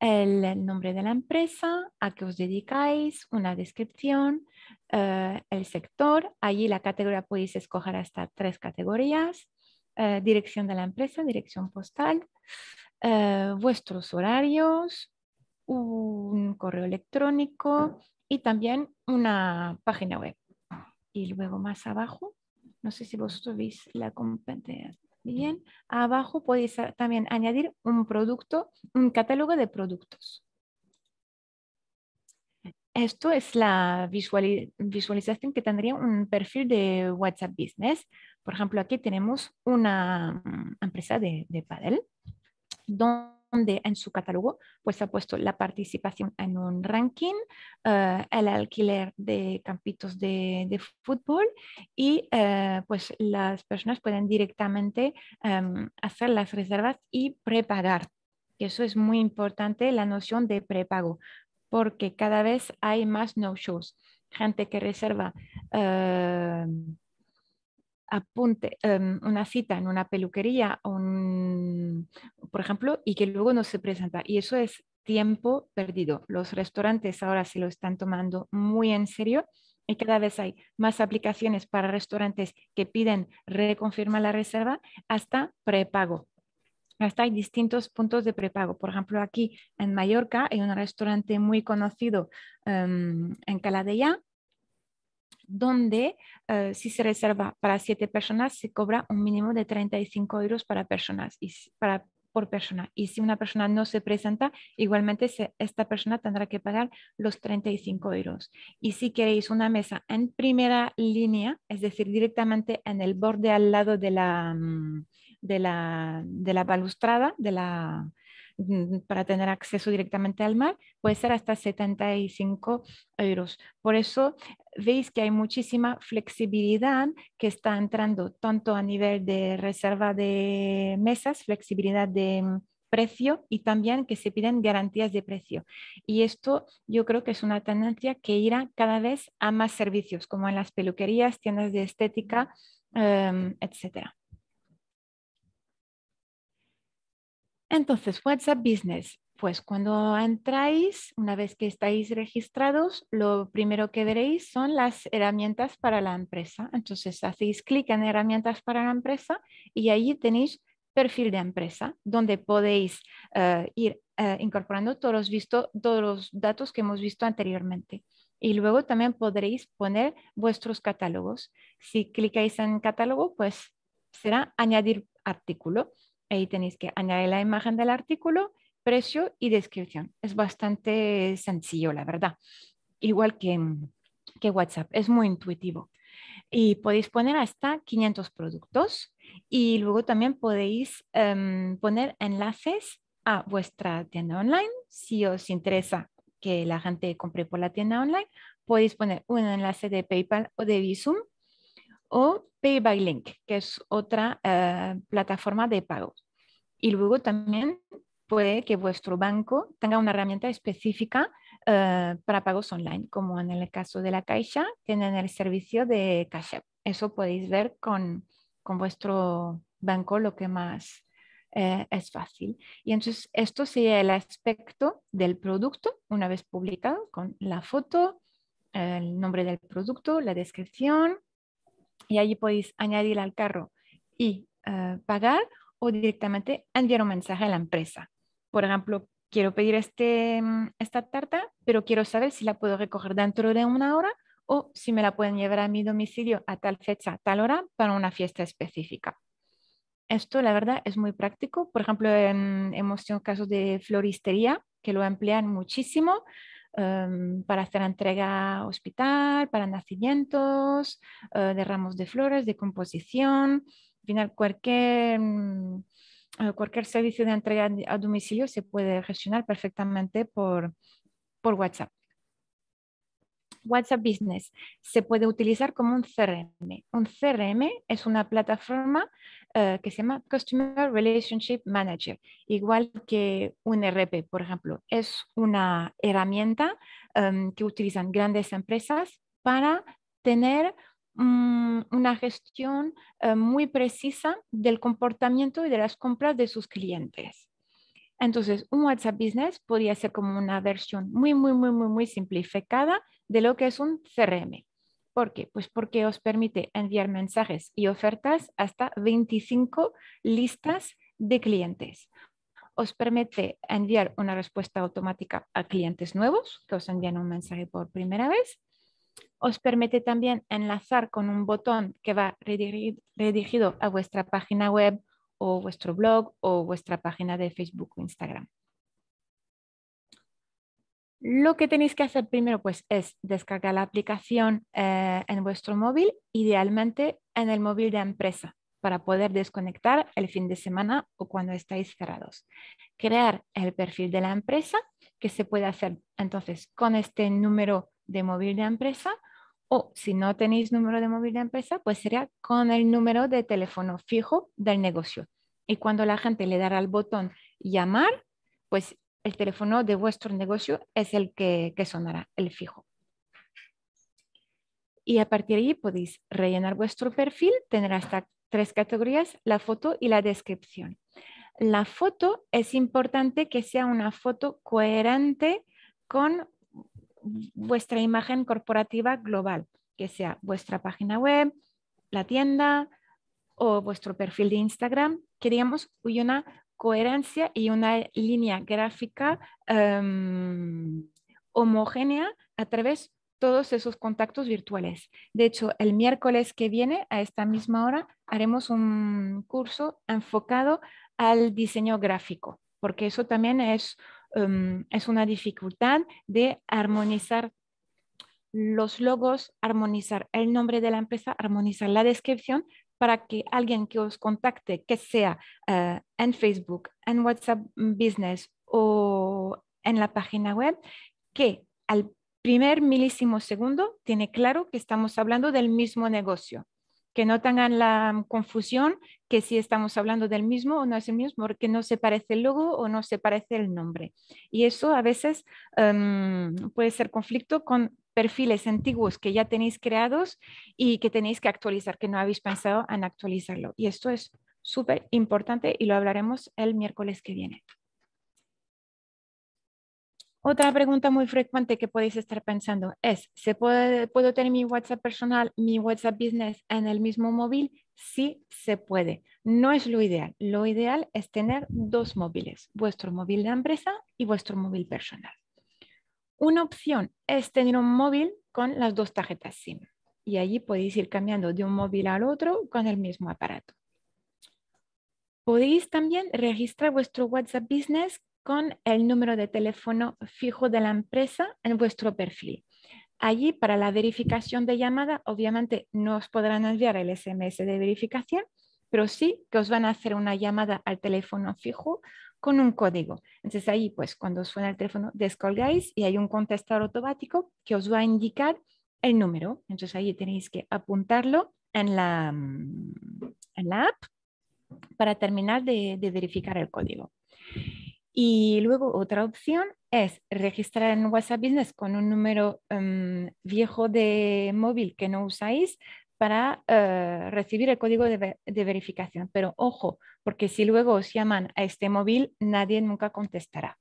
A: el, nombre de la empresa, a qué os dedicáis, una descripción, eh, el sector. Allí la categoría podéis escoger hasta tres categorías, eh, dirección de la empresa, dirección postal, eh, vuestros horarios, un correo electrónico y también una página web. Y luego más abajo, no sé si vosotros veis la competencia. Bien, abajo podéis también añadir un producto, un catálogo de productos. Esto es la visualización que tendría un perfil de WhatsApp Business por ejemplo, aquí tenemos una mm, empresa de, de donde en su catálogo pues ha puesto la participación en un ranking, eh, el alquiler de campitos de, fútbol y eh, pues las personas pueden directamente em, hacer las reservas y prepagar. Eso es muy importante, la noción de prepago, porque cada vez hay más no-shows, gente que reserva. Em, apunte, em, una cita en una peluquería, un, por ejemplo, y que luego no se presenta. Y eso es tiempo perdido. Los restaurantes ahora se lo están tomando muy en serio y cada vez hay más aplicaciones para restaurantes que piden reconfirma la reserva hasta prepago. Hasta hay distintos puntos de prepago. Por ejemplo, aquí en Mallorca hay un restaurante muy conocido em, en Caladella donde eh, si se reserva para siete personas se cobra un mínimo de 35 euros para personas y para, por persona. Y si una persona no se presenta, igualmente esta persona tendrá que pagar los 35 euros. Y si queréis una mesa en primera línea, es decir, directamente en el borde al lado de la, mm, de la, de la balustrada, de la, para tener acceso directamente al mar puede ser hasta 75 euros. Por eso veis que hay muchísima flexibilidad que está entrando tanto a nivel de reserva de mesas, flexibilidad de mm, precio y también que se piden garantías de precio. Y esto yo creo que es una tendencia que irá cada vez a más servicios, como en las peluquerías, tiendas de estética, etc em, etcétera. Entonces, WhatsApp Business, pues cuando entráis, una vez que estáis registrados, lo primero que veréis son las herramientas para la empresa. Entonces, hacéis clic en herramientas para la empresa y allí tenéis perfil de empresa, donde podéis eh, ir eh, incorporando todos los, todos los datos que hemos visto anteriormente. Y luego también podréis poner vuestros catálogos. Si clicáis en catálogo, pues será añadir artículo Ahí tenéis que añadir la imagen del artículo, precio y descripción. Es bastante sencillo, la verdad. Igual que, que WhatsApp, es muy intuitivo. Y podéis poner hasta 500 productos y luego también podéis em, poner enlaces a vuestra tienda online. Si os interesa que la gente compre por la tienda online, podéis poner un enlace de PayPal o de Visum o Pay by Link, que es otra eh, plataforma de pago. Y luego también puede que vuestro banco tenga una herramienta específica eh, para pagos online, como en el caso de la Caixa, tienen el servicio de Cash Eso podéis ver con, con vuestro banco lo que más eh, es fácil. Y entonces esto sería el aspecto del producto una vez publicado con la foto, el nombre del producto, la descripción, y allí podéis añadir al carro y ah, pagar o directamente enviar un mensaje a la empresa. Por ejemplo, quiero pedir este, mm, esta tarta, pero quiero saber si la puedo recoger dentro de una hora o si me la pueden llevar a mi domicilio a tal fecha, tal hora, para una fiesta específica. Esto, la verdad, es muy práctico. Por ejemplo, en, hemos tenido casos de floristería que lo emplean muchísimo. Em, para hacer entrega hospital, para nacimientos, eh, de ramos de flores, de composición. Al final, cualquier, mm, eh, cualquier servicio de entrega a domicilio se puede gestionar perfectamente por, por WhatsApp. WhatsApp Business se puede utilizar como un CRM. Un CRM es una plataforma eh, que se llama Customer Relationship Manager, igual que un RP, por ejemplo. Es una herramienta em, que utilizan grandes empresas para tener mm, una gestión eh, muy precisa del comportamiento y de las compras de sus clientes. Entonces, un WhatsApp Business podría ser como una versión muy, muy, muy, muy, muy simplificada de lo que es un CRM. ¿Por qué? Pues porque os permite enviar mensajes y ofertas hasta 25 listas de clientes. Os permite enviar una respuesta automática a clientes nuevos que os envían un mensaje por primera vez. Os permite también enlazar con un botón que va redirigido a vuestra página web o vuestro blog o vuestra página de Facebook o Instagram. Lo que tenéis que hacer primero pues, es descargar la aplicación eh, en vuestro móvil, idealmente en el móvil de empresa, para poder desconectar el fin de semana o cuando estáis cerrados. Crear el perfil de la empresa, que se puede hacer entonces con este número de móvil de empresa o si no tenéis número de móvil de empresa, pues sería con el número de teléfono fijo del negocio. Y cuando la gente le dará al botón llamar, pues el teléfono de vuestro negocio es el que, sonará, el fijo. Y a partir de ahí podéis rellenar vuestro perfil, tener hasta tres categorías, la foto y la descripción. La foto es importante que sea una foto coherente con vuestra imagen corporativa global, que sea vuestra página web, la tienda o vuestro perfil de Instagram. Queríamos una coherencia y una línea gráfica em, homogénea a través de todos esos contactos virtuales. De hecho, el miércoles que viene, a esta misma hora, haremos un curso enfocado al diseño gráfico, porque eso también es, em, es una dificultad de armonizar los logos, armonizar el nombre de la empresa, armonizar la descripción para que alguien que os contacte, que sea eh, en Facebook, en WhatsApp Business o en la página web, que al primer milísimo segundo tiene claro que estamos hablando del mismo negocio que no tengan la confusión que si estamos hablando del mismo o no es el mismo, porque no se parece el logo o no se parece el nombre. Y eso a veces em, puede ser conflicto con perfiles antiguos que ya tenéis creados y que tenéis que actualizar, que no habéis pensado en actualizarlo. Y esto es súper importante y lo hablaremos el miércoles que viene. Otra pregunta muy frecuente que podéis estar pensando es, ¿se ¿puedo tener mi WhatsApp personal, mi WhatsApp business en el mismo móvil? Sí, se puede. No es lo ideal. Lo ideal es tener dos móviles, vuestro móvil de empresa y vuestro móvil personal. Una opción es tener un móvil con las dos tarjetas SIM y allí podéis ir cambiando de un móvil al otro con el mismo aparato. Podéis también registrar vuestro WhatsApp Business con el número de teléfono fijo de la empresa en vuestro perfil. Allí para la verificación de llamada, obviamente no os podrán enviar el SMS de verificación, pero sí que os van a hacer una llamada al teléfono fijo con un código. Entonces ahí, pues cuando suena el teléfono, descolgáis y hay un contestador automático que os va a indicar el número. Entonces ahí tenéis que apuntarlo en la, mm, en la app para terminar de, verificar el código. Y luego otra opción es registrar en WhatsApp Business con un número em, viejo de móvil que no usáis para eh, recibir el código de, verificación. Pero ojo, porque si luego os llaman a este móvil, nadie nunca contestará.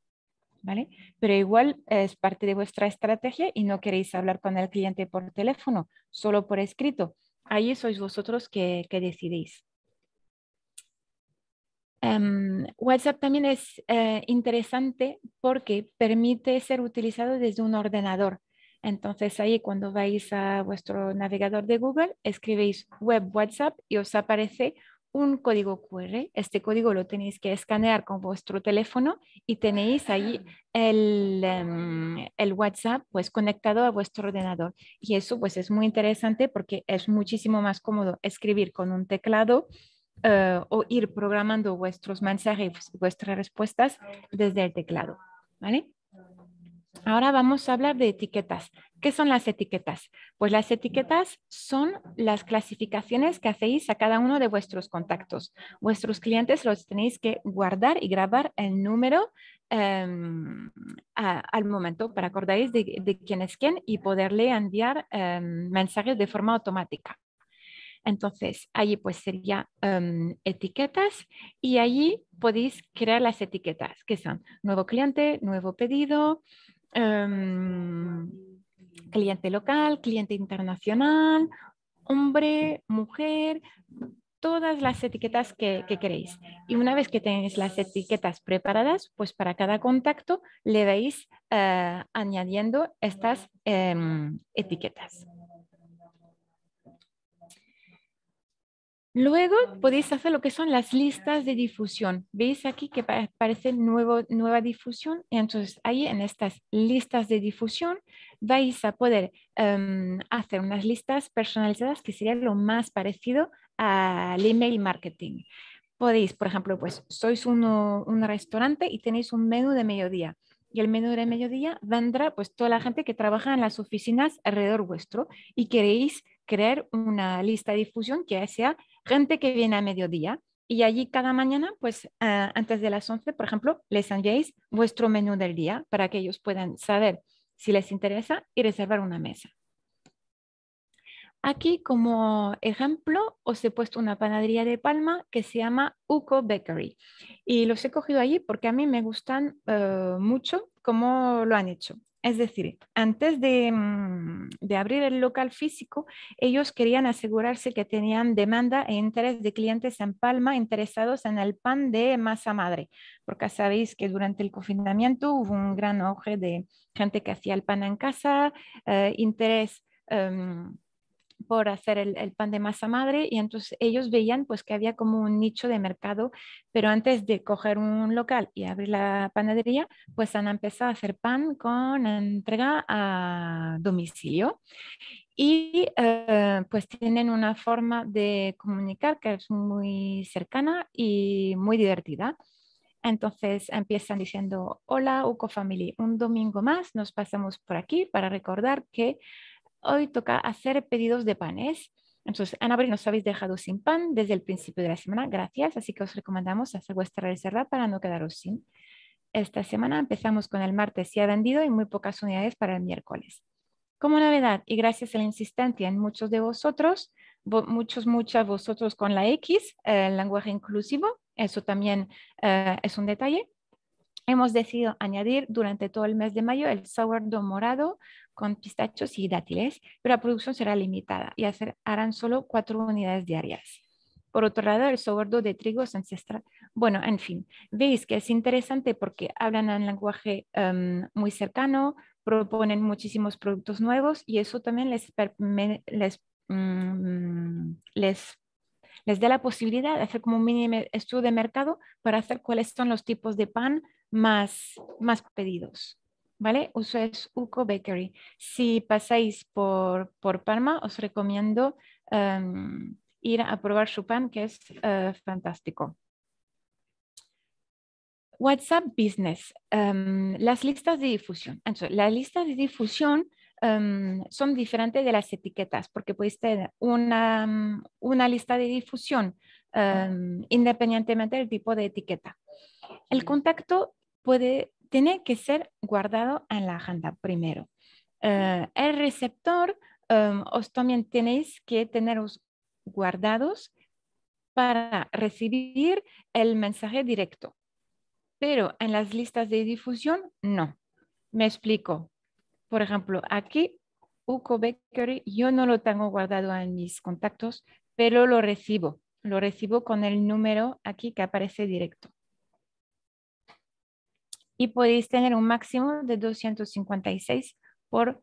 A: ¿Vale? Pero igual es parte de vuestra estrategia y no queréis hablar con el cliente por teléfono, solo por escrito. Ahí sois vosotros que, que decidís. Em, WhatsApp también es eh, interesante porque permite ser utilizado desde un ordenador. Entonces ahí cuando vais a vuestro navegador de Google, escribís web WhatsApp y os aparece un código QR. Este código lo tenéis que escanear con vuestro teléfono y tenéis ahí ah. em, el, WhatsApp pues conectado a vuestro ordenador. Y eso pues es muy interesante porque es muchísimo más cómodo escribir con un teclado eh, o ir programando vuestros mensajes, vuestras respuestas desde el teclado. ¿Vale? Ahora vamos a hablar de etiquetas. ¿Qué son las etiquetas? Pues las etiquetas son las clasificaciones que hacéis a cada uno de vuestros contactos. Vuestros clientes los tenéis que guardar y grabar el número em, al momento para acordáis de, quién es quién y poderle enviar em, mensajes de forma automática. Entonces, allí pues sería em, etiquetas y allí podéis crear las etiquetas que son nuevo cliente, nuevo pedido, Em, cliente local, cliente internacional, hombre, mujer, todas las etiquetas que, queréis. Y una vez que tenéis las etiquetas preparadas, pues para cada contacto le vais eh, añadiendo estas em, etiquetas. Luego ah, podéis hacer lo que son las listas de difusión. Veis aquí que aparece nuevo, nueva difusión. Entonces ahí en estas listas de difusión vais a poder em, hacer unas listas personalizadas que sería lo más parecido al email marketing. Podéis, por ejemplo, pues sois un restaurante y tenéis un menú de mediodía y el menú de mediodía vendrá pues toda la gente que trabaja en las oficinas alrededor vuestro y queréis crear una lista de difusión que sea gente que viene a mediodía y allí cada mañana, pues ah, antes de las 11, por ejemplo, les enviéis vuestro menú del día para que ellos puedan saber si les interesa y reservar una mesa. Aquí como ejemplo os he puesto una panadería de Palma que se llama Uco Bakery y los he cogido allí porque a mí me gustan eh, mucho cómo lo han hecho. Es decir, antes mm, de, abrir el local físico, ellos querían asegurarse que tenían demanda e interés de clientes en Palma interesados en el pan de masa madre, porque sabéis que durante el confinamiento hubo un gran auge de gente que hacía el pan en casa, eh, interés. Em, por hacer el, pan de masa madre y entonces ellos veían pues que había como un nicho de mercado, pero antes de coger un local y abrir la panadería, pues han empezado a hacer pan con entrega a domicilio y eh, pues tienen una forma de comunicar que es muy cercana y muy divertida. Entonces empiezan diciendo, hola Uco Family, un domingo más nos pasamos por aquí para recordar que hoy toca hacer pedidos de panes. Entonces, Anabri nos habéis dejado sin pan desde el principio de la semana, gracias, así que os recomendamos hacer vuestra reserva para no quedaros sin. Esta semana empezamos con el martes y ha vendido y muy pocas unidades para el miércoles. Como novedad, y gracias a la insistencia en muchos de vosotros, muchos, muchas vosotros con la X, eh, el lenguaje inclusivo, eso también eh, es un detalle. Hemos decidido añadir durante todo el mes de mayo el sourdough morado con pistachos y dátiles, pero la producción será limitada y harán solo cuatro unidades diarias. Por otro lado, el soborno de trigo ancestral. Bueno, en fin, veis que es interesante porque hablan un lenguaje em, muy cercano, proponen muchísimos productos nuevos y eso también les, mm, da la posibilidad de hacer como un mini estudio de mercado para hacer cuáles son los tipos de pan más, más pedidos. ¿vale? Uso es Uco Bakery. Si pasáis por, por Palma, os recomiendo em, ir a probar su pan, que es eh, fantástico. WhatsApp Business, em, las listas de difusión. Entonces, las listas de difusión em, son diferentes de las etiquetas, porque podéis tener una, una lista de difusión independientemente del tipo de etiqueta. El contacto puede tiene que ser guardado en la agenda primero. Eh, el receptor em, os también tenéis que teneros guardados para recibir el mensaje directo, pero en las listas de difusión no. Me explico. Por ejemplo, aquí Uco Bakery, yo no lo tengo guardado en mis contactos, pero lo recibo. Lo recibo con el número aquí que aparece directo y podéis tener un máximo de 256 por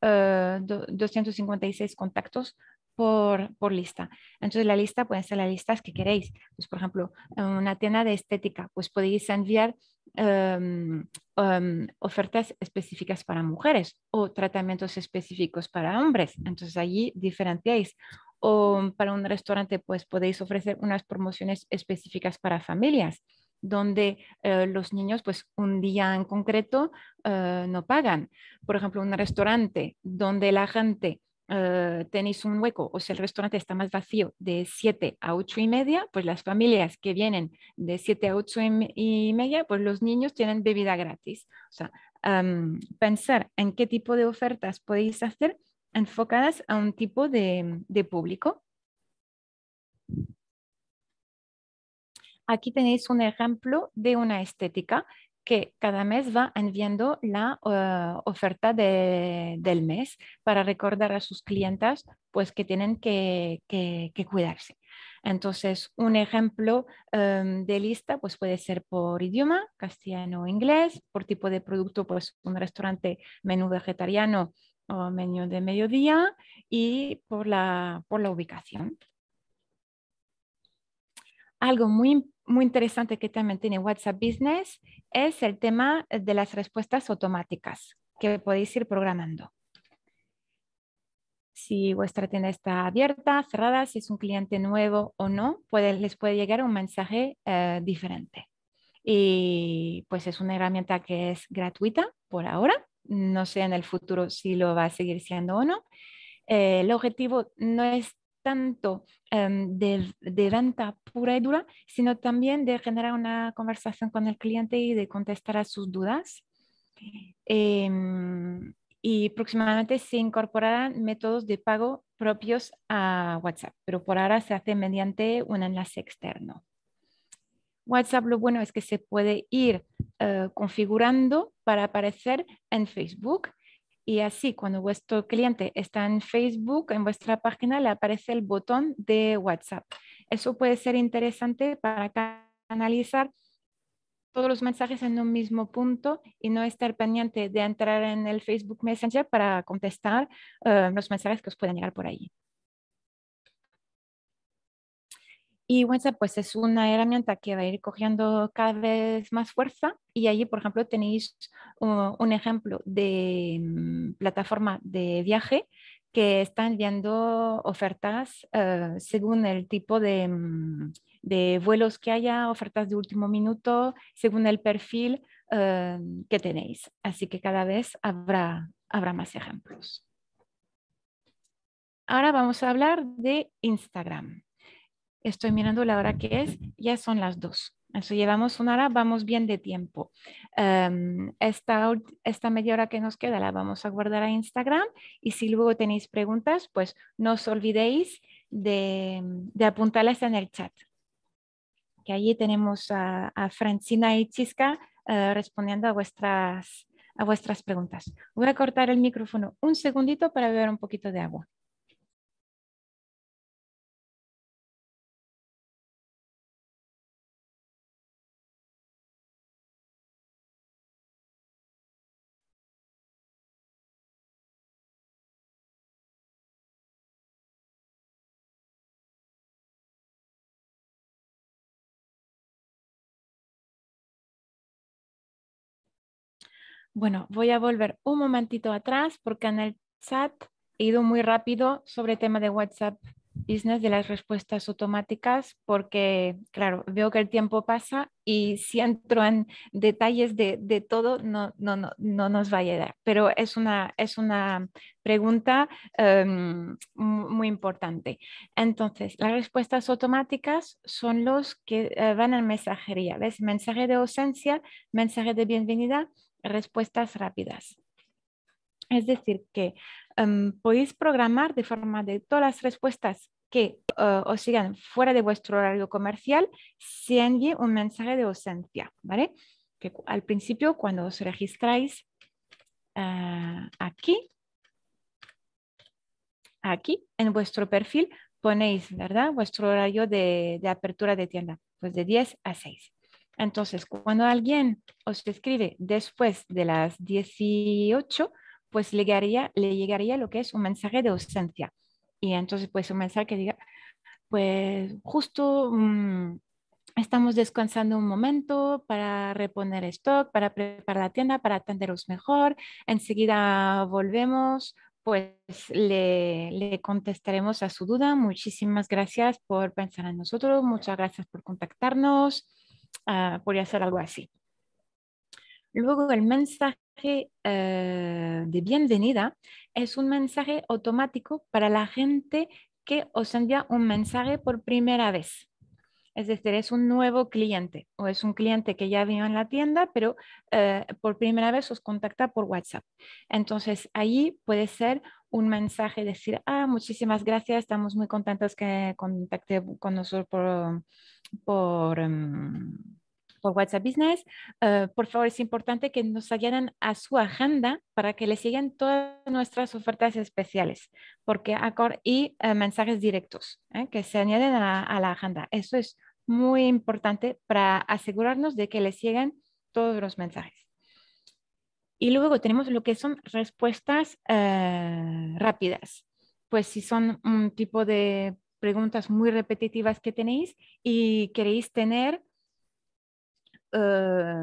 A: 256 eh, contactos por, por, lista. Entonces la lista pueden ser las listas que queréis. Pues, por ejemplo, una tienda de estética, pues podéis enviar em, em, ofertas específicas para mujeres o tratamientos específicos para hombres. Entonces allí diferenciáis. O para un restaurante, pues podéis ofrecer unas promociones específicas para familias donde eh, los niños, pues un día en concreto, eh, no pagan. Por ejemplo, un restaurante donde la gente eh, tenéis un hueco, o si el restaurante está más vacío de 7 a 8 y media, pues las familias que vienen de 7 a 8 y media, pues los niños tienen bebida gratis. O sea, em, pensar en qué tipo de ofertas podéis hacer enfocadas a un tipo de público. Aquí tenéis un ejemplo de una estética que cada mes va enviando la eh, oferta del mes para recordar a sus clientas pues, que tienen que, cuidarse. Entonces, un ejemplo em, de lista pues, puede ser por idioma, castellano o inglés, por tipo de producto, pues un restaurante menú vegetariano o menú de mediodía y por la, por la ubicación. Algo muy muy interesante que también tiene WhatsApp Business es el tema de las respuestas automáticas que podéis ir programando. Si vuestra tienda está abierta, cerrada, si es un cliente nuevo o no, les puede llegar un mensaje eh, diferente. Y pues es una herramienta que es gratuita por ahora. No sé en el futuro si lo va a seguir siendo o no. Eh, el objetivo no es tanto em, de, venta pura y dura, sino también de generar una conversación con el cliente y de contestar a sus dudas. Em, y próximamente se incorporarán métodos de pago propios a WhatsApp, pero por ahora se hace mediante un enlace externo. WhatsApp lo bueno es que se puede ir eh, configurando para aparecer en Facebook y así cuando vuestro cliente está en Facebook, en vuestra página, le aparece el botón de WhatsApp. Eso puede ser interesante para canalizar todos los mensajes en un mismo punto y no estar pendiente de entrar en el Facebook Messenger para contestar eh, los mensajes que os pueden llegar por ahí. Y bueno pues es una herramienta que va a ir cogiendo cada vez más fuerza y allí, por ejemplo, tenéis uh, un ejemplo de mm, plataforma de viaje que están viendo ofertas eh, según el tipo mm, de, vuelos que haya, ofertas de último minuto, según el perfil eh, que tenéis. Así que cada vez habrá, habrá más ejemplos. Ahora vamos a hablar de Instagram. Estoy mirando la hora que es, ya son las dos. Eso llevamos una hora, vamos bien de tiempo. Em, esta, media hora que nos queda la vamos a guardar a Instagram y si luego tenéis preguntas, pues no os olvidéis de, apuntarlas en el chat. Que allí tenemos a, Francina y Chisca eh, respondiendo a vuestras, a vuestras preguntas. Voy a cortar el micrófono un segundito
C: para beber un poquito de agua.
A: Bueno, voy a volver un momentito atrás porque en el chat he ido muy rápido sobre el tema de WhatsApp Business, de las respuestas automáticas, porque, claro, veo que el tiempo pasa y si entro en detalles de, de todo, no, no, no, nos va a llegar. Pero es una, es una pregunta em, muy importante. Entonces, las respuestas automáticas son los que eh, van en mensajería, ¿ves? Mensaje de ausencia, mensaje de bienvenida respuestas rápidas. Es decir, que em, podéis programar de forma de todas las respuestas que eh, os sigan fuera de vuestro horario comercial, si envíe un mensaje de ausencia, ¿vale? Que al principio, cuando os registráis eh, aquí, aquí en vuestro perfil, ponéis, ¿verdad? Vuestro horario de, de apertura de tienda, pues de 10 a 6. Entonces, cuando alguien os escribe después de las 18, pues le llegaría, le llegaría lo que es un mensaje de ausencia. Y entonces, pues un mensaje que diga, pues justo mm, estamos descansando un momento para reponer stock, para preparar la tienda, para atenderos mejor. Enseguida volvemos, pues le, le, contestaremos a su duda. Muchísimas gracias por pensar en nosotros, muchas gracias por contactarnos. Ah, podría ser algo así. Luego el mensaje eh, de bienvenida es un mensaje automático para la gente que os envía un mensaje por primera vez. Es decir, es un nuevo cliente o es un cliente que ya vino en la tienda, pero eh, por primera vez os contacta por WhatsApp. Entonces, ahí puede ser un mensaje decir, ah, muchísimas gracias, estamos muy contentos que contacte con nosotros por, por, em, WhatsApp Business. Eh, por favor, es importante que nos añadan a su agenda para que le sigan todas nuestras ofertas especiales porque y eh, mensajes directos ¿eh? que se añaden a, la agenda. Eso es muy importante para asegurarnos de que le sigan todos los mensajes. Y luego tenemos lo que son respuestas eh, rápidas. Pues si son un tipo de preguntas muy repetitivas que tenéis y queréis tener eh,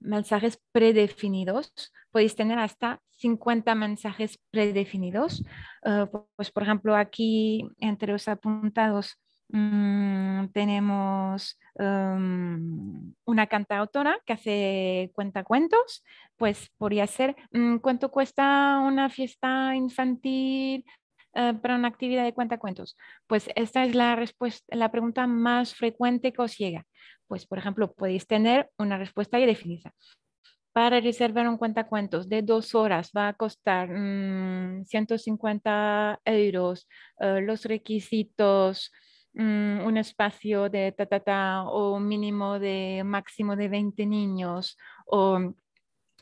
A: mensajes predefinidos, podéis tener hasta 50 mensajes predefinidos. Eh, pues por ejemplo aquí entre los apuntados Mm, tenemos em, una cantautora que hace cuentacuentos, pues podría ser mm, cuánto cuesta una fiesta infantil eh, para una actividad de cuentacuentos. Pues esta es la respuesta, la pregunta más frecuente que os llega. Pues por ejemplo, podéis tener una respuesta ya definida. Para reservar un cuentacuentos de dos horas va a costar 150 mm, euros, eh, los requisitos, Mm, un espacio de ta, ta, ta, o mínimo de máximo de 20 niños, o mm,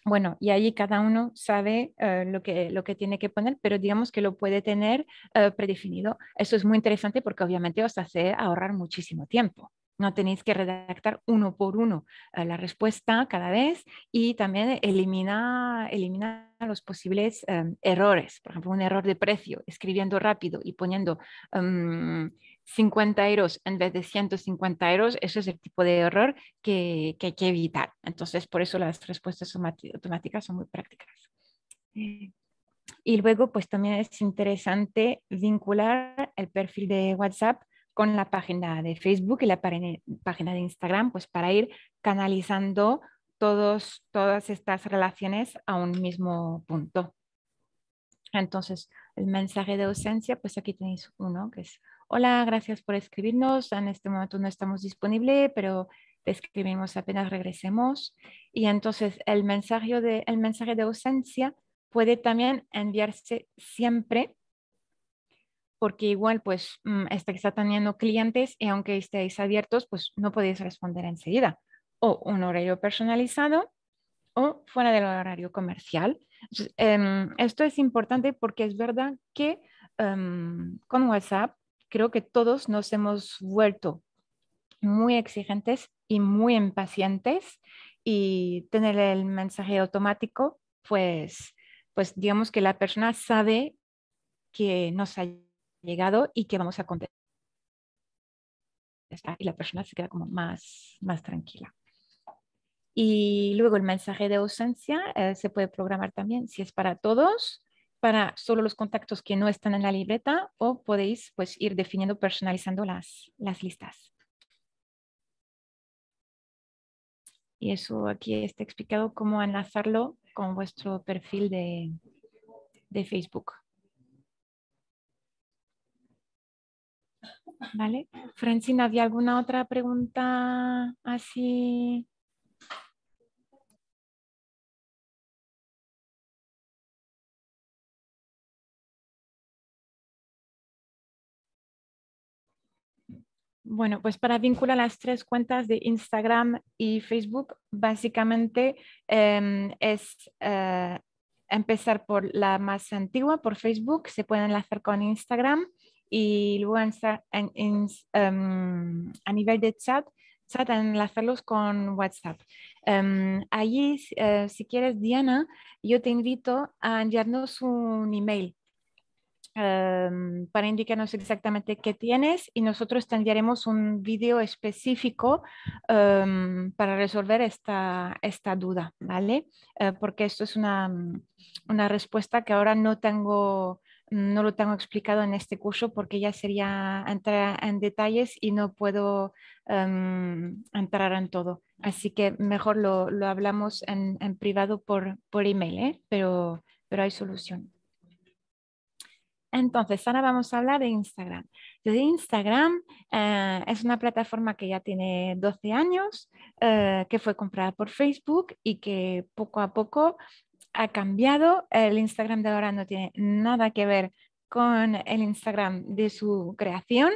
A: bueno, y ahí cada uno sabe eh, lo, que, lo que tiene que poner, pero digamos que lo puede tener eh, predefinido. Eso es muy interesante porque obviamente os hace ahorrar muchísimo tiempo. No tenéis que redactar uno por uno eh, la respuesta cada vez y también elimina, elimina los posibles errores. Por ejemplo, un error de precio, escribiendo rápido y poniendo mm, 50 euros en vez de 150 euros, ese es el tipo de error que, que hay que evitar. Entonces, por eso las respuestas automáticas son muy prácticas. Y luego, pues también es interesante vincular el perfil de WhatsApp con la página de Facebook y la página de Instagram, pues para ir canalizando todos, todas estas relaciones a un mismo punto. Entonces, el mensaje de ausencia, pues aquí tenéis uno que es hola, gracias por escribirnos. En este momento no estamos disponibles, pero te escribimos apenas regresemos. Y entonces el mensaje de, el mensaje de ausencia puede también enviarse siempre porque igual pues mm, este está teniendo clientes y aunque estéis abiertos pues no podéis responder enseguida o un horario personalizado o fuera del horario comercial. Em, esto es importante porque es verdad que em, con WhatsApp creo que todos nos hemos vuelto muy exigentes y muy impacientes y tener el mensaje automático, pues, pues digamos que la persona sabe que nos ha llegado y que vamos a contestar. Y la persona se queda como más, más tranquila. Y luego el mensaje de ausencia eh, se puede programar también si es para todos para solo los contactos que no están en la libreta o podéis pues, ir definiendo, personalizando las, listas. Y eso aquí está explicado cómo enlazarlo con vuestro perfil de, Facebook. ¿Vale? Francina, ¿había alguna otra pregunta así Bueno, pues para vincular las tres cuentas de Instagram y Facebook, básicamente em, es eh, empezar por la más antigua, por Facebook, se puede enlazar con Instagram y luego em, a nivel de chat, chat enlazarlos con WhatsApp. Em, allí, eh, si quieres, Diana, yo te invito a enviarnos un email Em, para indicarnos exactamente qué tienes y nosotros te enviaremos un vídeo específico em, para resolver esta, duda, ¿vale? Eh, porque esto es mm, una, respuesta que ahora no tengo no lo tengo explicado en este curso porque ya sería entrar en detalles y no puedo em, entrar en todo. Así que mejor lo, hablamos en, privado por, por email, ¿eh? pero, pero hay solución. Entonces, ahora vamos a hablar de Instagram. de Instagram eh, es una plataforma que ya tiene 12 años, eh, que fue comprada por Facebook y que poco a poco ha cambiado. El Instagram de ahora no tiene nada que ver con el Instagram de su creación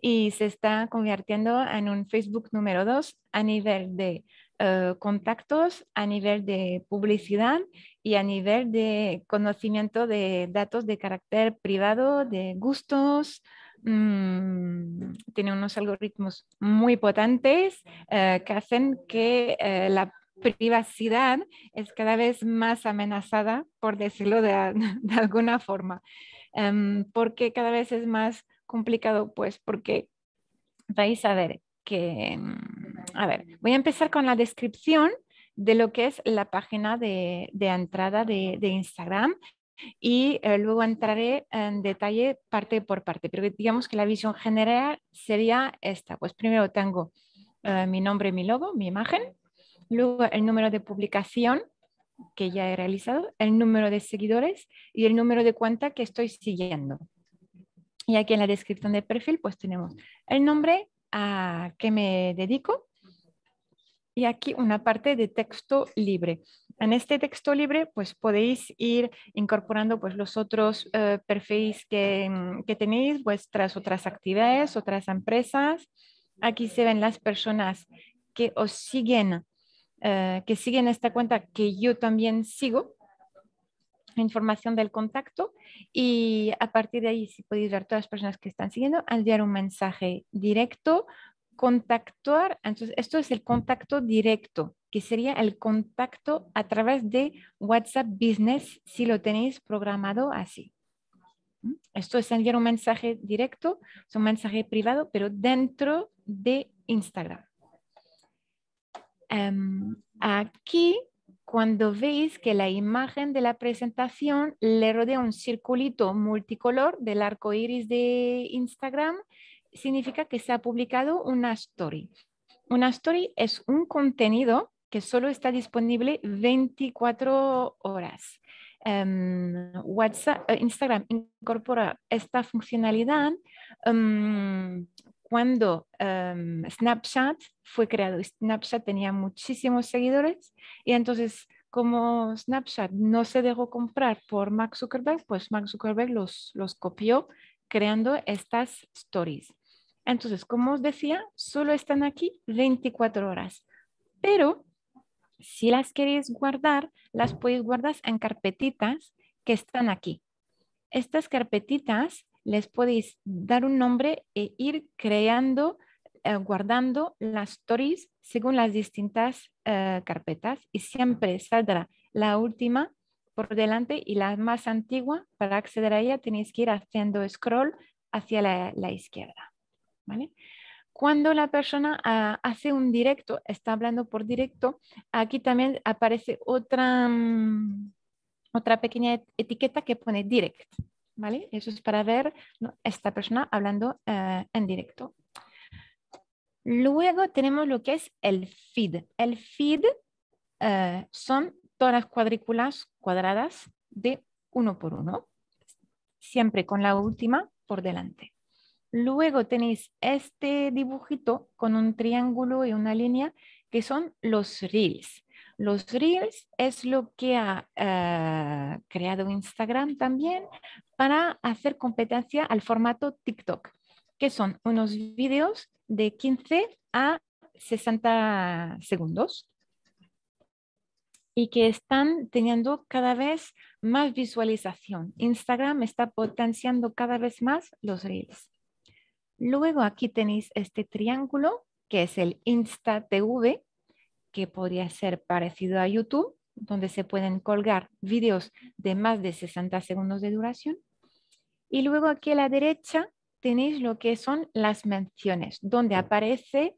A: y se está convirtiendo en un Facebook número 2 a nivel de eh, contactos a nivel de publicidad y a nivel de conocimiento de datos de carácter privado, de gustos. Mm, tiene unos algoritmos muy potentes eh, que hacen que eh, la privacidad es cada vez más amenazada, por decirlo de, alguna forma, em, porque cada vez es más complicado, pues porque vais a ver que em, a ver, voy a empezar con la descripción de lo que es la página de, entrada de, Instagram y eh, luego entraré en detalle parte por parte, pero digamos que la visión general sería esta. Pues primero tengo eh, mi nombre, mi logo, mi imagen, luego el número de publicación que ya he realizado, el número de seguidores y el número de cuenta que estoy siguiendo. Y aquí en la descripción de perfil pues tenemos el nombre, a que me dedico, y aquí una parte de texto libre. En este texto libre, pues podéis ir incorporando pues los otros eh, perfiles mm, que, tenéis, vuestras otras actividades, otras empresas. Aquí se ven las personas que os siguen, eh, que siguen esta cuenta que yo también sigo, información del contacto y a partir de ahí si podéis ver todas las personas que están siguiendo, enviar un mensaje directo contactar, entonces esto es el contacto directo, que sería el contacto a través de WhatsApp Business si lo tenéis programado así. ¿Mm? Esto es enviar un mensaje directo, es un mensaje privado, pero dentro de Instagram. Em, aquí, cuando veis que la imagen de la presentación le rodea un circulito multicolor del arco iris de Instagram, significa que se ha publicado una story. Una story es un contenido que solo está disponible 24 horas. Em, WhatsApp, eh, Instagram incorpora esta funcionalidad em, cuando em, Snapchat fue creado. Snapchat tenía muchísimos seguidores y entonces como Snapchat no se dejó comprar por Mark Zuckerberg, pues Mark Zuckerberg los copió creando estas stories. Entonces, como os decía, solo están aquí 24 horas, pero si las queréis guardar, las podéis guardar en carpetitas que están aquí. Estas carpetitas les podéis dar un nombre e ir creando, eh, guardando las stories según las distintas eh, carpetas y siempre saldrá la última por delante y la más antigua. Para acceder a ella tenéis que ir haciendo scroll hacia la izquierda. Cuando la persona ah, hace un directo, está hablando por directo, aquí también aparece otra, mm, otra pequeña etiqueta que pone direct, ¿vale? Eso es para ver ¿no? esta persona hablando eh, en directo. Luego tenemos lo que es el feed. El feed eh, son todas las cuadrículas cuadradas de uno por uno, siempre con la última por delante. Luego tenéis este dibujito con un triángulo y una línea que son los reels. Los reels es lo que ha eh, creado Instagram también para hacer competencia al formato TikTok, que son unos vídeos de 15 a 60 segundos y que están teniendo cada vez más visualización. Instagram está potenciando cada vez más los reels. Luego aquí tenéis este triángulo que es el InstaTV, que podría ser parecido a YouTube, donde se pueden colgar vídeos de más de 60 segundos de duración. Y luego aquí a la derecha tenéis lo que son las menciones, donde aparece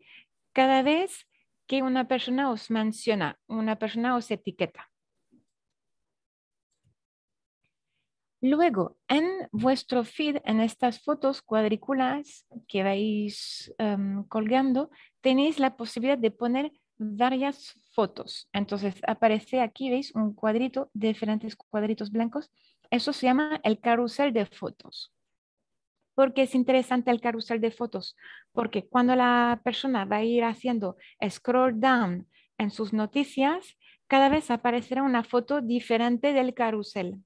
A: cada vez que una persona os menciona, una persona os etiqueta. Luego, en vuestro feed, en estas fotos cuadrículas que vais em, colgando, tenéis la posibilidad de poner varias fotos. Entonces, aparece aquí, veis, un cuadrito, diferentes cuadritos blancos. Eso se llama el carrusel de fotos. ¿Por qué es interesante el carrusel de fotos? Porque cuando la persona va a ir haciendo scroll down en sus noticias, cada vez aparecerá una foto diferente del carrusel.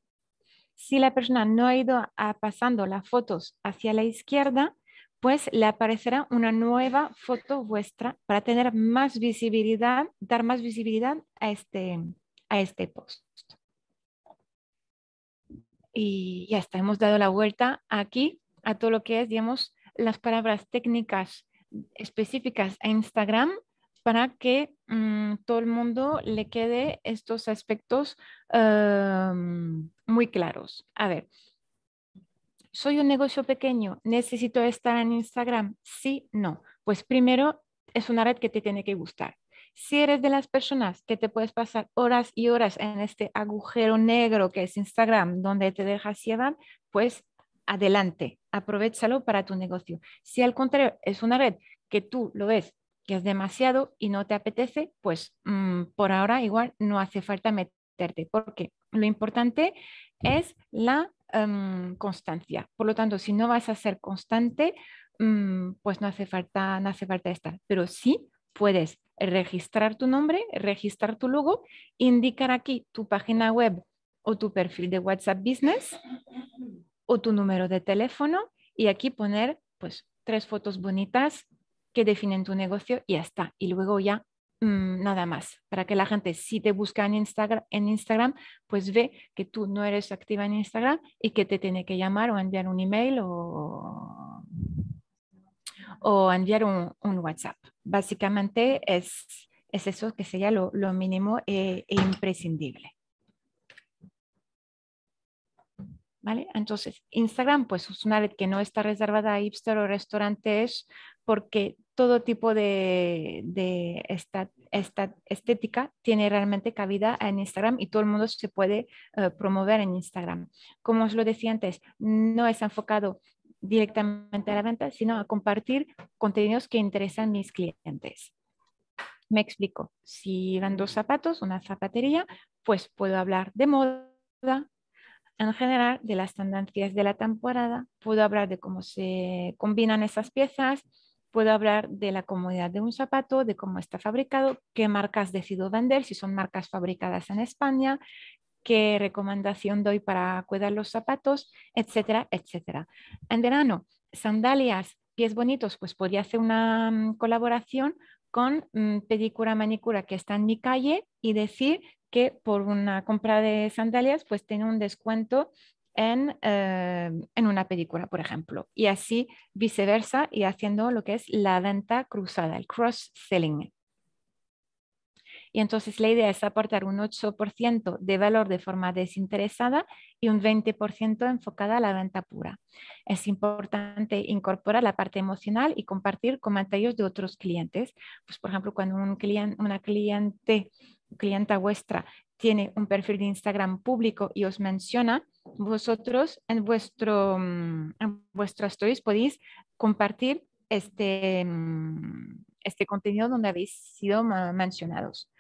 A: Si la persona no ha ido a pasando las fotos hacia la izquierda, pues le aparecerá una nueva foto vuestra para tener más visibilidad, dar más visibilidad a este, a este post. Y ya está, hemos dado la vuelta aquí a todo lo que es, digamos, las palabras técnicas específicas a Instagram para que mm, todo el mundo le quede estos aspectos muy claros. A ver, soy un negocio pequeño, necesito estar en Instagram. Sí, no. Pues primero es una red que te tiene que gustar. Si eres de las personas que te puedes pasar horas y horas en este agujero negro que es Instagram, donde te dejas llevar, pues adelante, aprovechalo para tu negocio. Si al contrario es una red que tú lo ves es demasiado y no te apetece, pues mm, por ahora igual no hace falta meterte, porque lo importante es la em, constancia. Por lo tanto, si no vas a ser constante, mm, pues no hace, falta, no hace falta estar, pero sí puedes registrar tu nombre, registrar tu logo, indicar aquí tu página web o tu perfil de WhatsApp Business o tu número de teléfono y aquí poner pues tres fotos bonitas que definen tu negocio y ya está. Y luego ya mm, nada más, para que la gente si te busca en Instagram, en Instagram, pues ve que tú no eres activa en Instagram y que te tiene que llamar o enviar un email o, enviar un, WhatsApp. Básicamente es, eso que sería lo, mínimo eh, e, imprescindible. ¿Vale? Entonces, Instagram, pues es una red que no está reservada a hipster o restaurantes porque todo tipo de, esta, estética tiene realmente cabida en Instagram y todo el mundo se puede eh, promover en Instagram. Como os lo decía antes, no es enfocado directamente a la venta, sino a compartir contenidos que interesan a mis clientes. Me explico, si van dos zapatos, una zapatería, pues puedo hablar de moda, en general de las tendencias de la temporada, puedo hablar de cómo se combinan esas piezas, puedo hablar de la comodidad de un zapato, de cómo está fabricado, qué marcas decido vender, si son marcas fabricadas en España, qué recomendación doy para cuidar los zapatos, etcétera, etcétera. En verano, sandalias, pies bonitos, pues podría hacer una mm, colaboración con mm, pedicura manicura que está en mi calle y decir que por una compra de sandalias pues tiene un descuento eh, en, una película, por ejemplo, y así viceversa, y haciendo lo que es la venta cruzada, el cross-selling. Y entonces la idea es aportar un 8% de valor de forma desinteresada y un 20% enfocada a la venta pura. Es importante incorporar la parte emocional y compartir comentarios de otros clientes. Pues, por ejemplo, cuando un cliente una cliente clienta vuestra tiene un perfil de Instagram público y os menciona, vosotros en, vuestro, mm, en vuestras stories podéis compartir este, mm, este contenido donde habéis sido mencionados.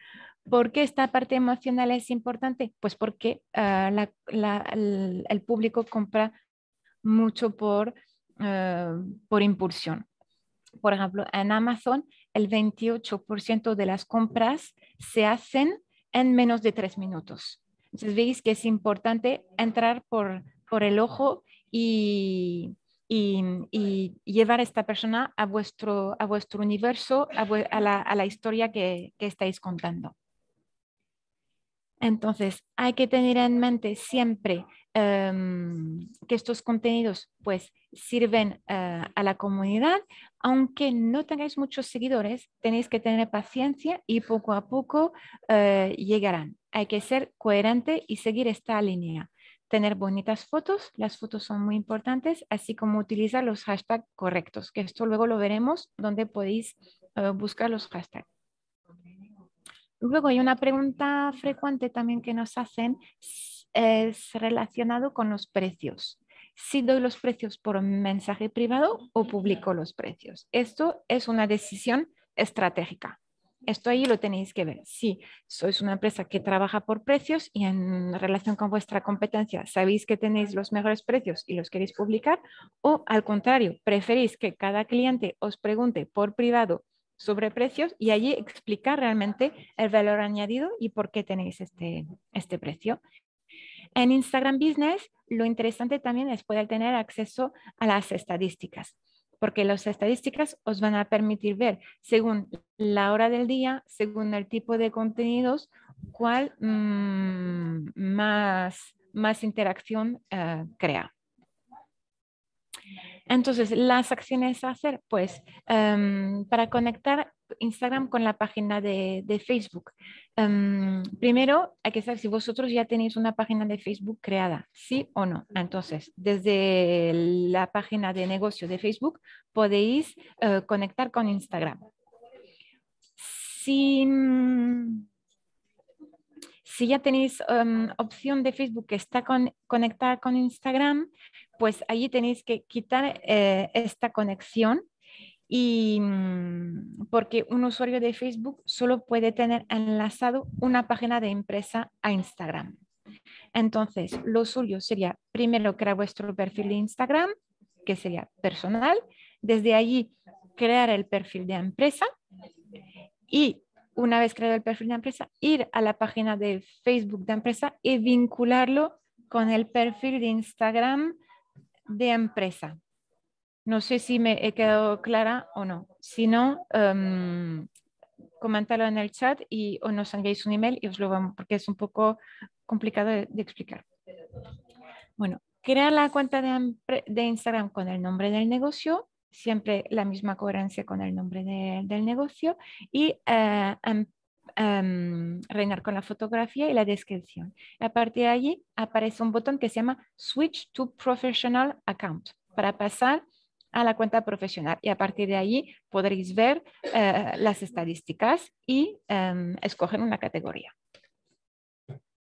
A: ¿Por qué esta parte emocional es importante? Pues porque ah, el, público compra mucho por, ah, por impulsión. Por ejemplo, en Amazon el 28% de las compras se hacen en menos de tres minutos. Entonces veis que es importante entrar por, el ojo y, llevar esta persona a vuestro, a vuestro universo, a, la, historia que estáis contando. Entonces, hay que tener en mente siempre Em, que estos contenidos pues sirven eh, a la comunidad. Aunque no tengáis muchos seguidores, tenéis que tener paciencia y poco a poco eh, llegarán. Hay que ser coherente y seguir esta línea. Tener bonitas fotos, las fotos son muy importantes, así como utilizar los hashtags correctos, que esto luego lo veremos donde podéis eh, buscar los hashtags. Luego hay una pregunta frecuente también que nos hacen es relacionado con los precios. Si doy los precios por mensaje privado o publico los precios. Esto es una decisión estratégica. Esto ahí lo tenéis que ver. Si sois una empresa que trabaja por precios y en relación con vuestra competencia sabéis que tenéis los mejores precios y los queréis publicar, o al contrario, preferís que cada cliente os pregunte por privado sobre precios y allí explicar realmente el valor añadido y por qué tenéis este, este precio. En Instagram Business, lo interesante también es poder tener acceso a las estadísticas, porque las estadísticas os van a permitir ver, según la hora del día, según el tipo de contenidos, cuál mm, más, más interacción eh, crea. Entonces, las acciones a hacer, pues, em, para conectar Instagram con la página de, Facebook. Em, primero, hay que saber si vosotros ya tenéis una página de Facebook creada, sí o no. Entonces, desde la página de negocio de Facebook podéis eh, conectar con Instagram. Si, mm, ya tenéis em, opción de Facebook que está conectada con Instagram, pues allí tenéis que quitar eh, esta conexión y mm, porque un usuario de Facebook solo puede tener enlazado una página de empresa a Instagram. Entonces, lo suyo sería primero crear vuestro perfil de Instagram, que sería personal, desde allí crear el perfil de empresa y una vez creado el perfil de empresa, ir a la página de Facebook de empresa y vincularlo con el perfil de Instagram de empresa. No sé si me he quedado clara o no. Si no, em, comentalo en el chat y, o nos enviáis un email y os lo vamos, porque es un poco complicado de, explicar. Bueno, crear la cuenta de, Instagram con el nombre del negocio, siempre la misma coherencia con el nombre del negocio y eh, em, em, reinar con la fotografía y la descripción. A partir de allí aparece un botón que se llama Switch to Professional Account para pasar a la cuenta profesional y a partir de ahí podréis ver eh, las estadísticas y em, escoger una categoría.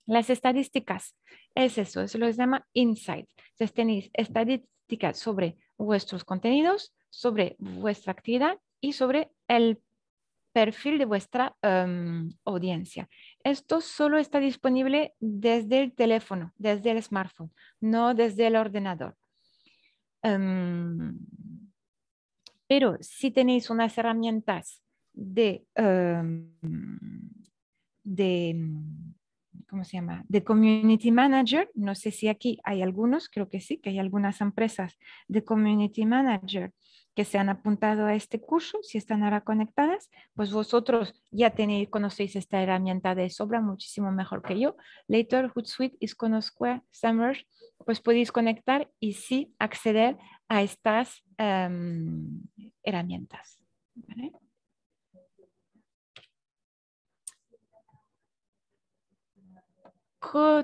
A: Las estadísticas, es eso, eso lo llama insights. Entonces tenéis estadísticas sobre vuestros contenidos, sobre vuestra actividad y sobre el perfil de vuestra em, audiencia. Esto solo está disponible desde el teléfono, desde el smartphone, no desde el ordenador. Em, pero si tenéis unas herramientas de, em, de, ¿cómo se llama? De community manager, no sé si aquí hay algunos, creo que sí, que hay algunas empresas de community manager que se han apuntado a este curso, si están ahora conectadas, pues vosotros ya tenéis, conocéis esta herramienta de sobra muchísimo mejor que yo. Later, Hootsuite, Square Summer, pues podéis conectar y sí acceder a estas em, herramientas.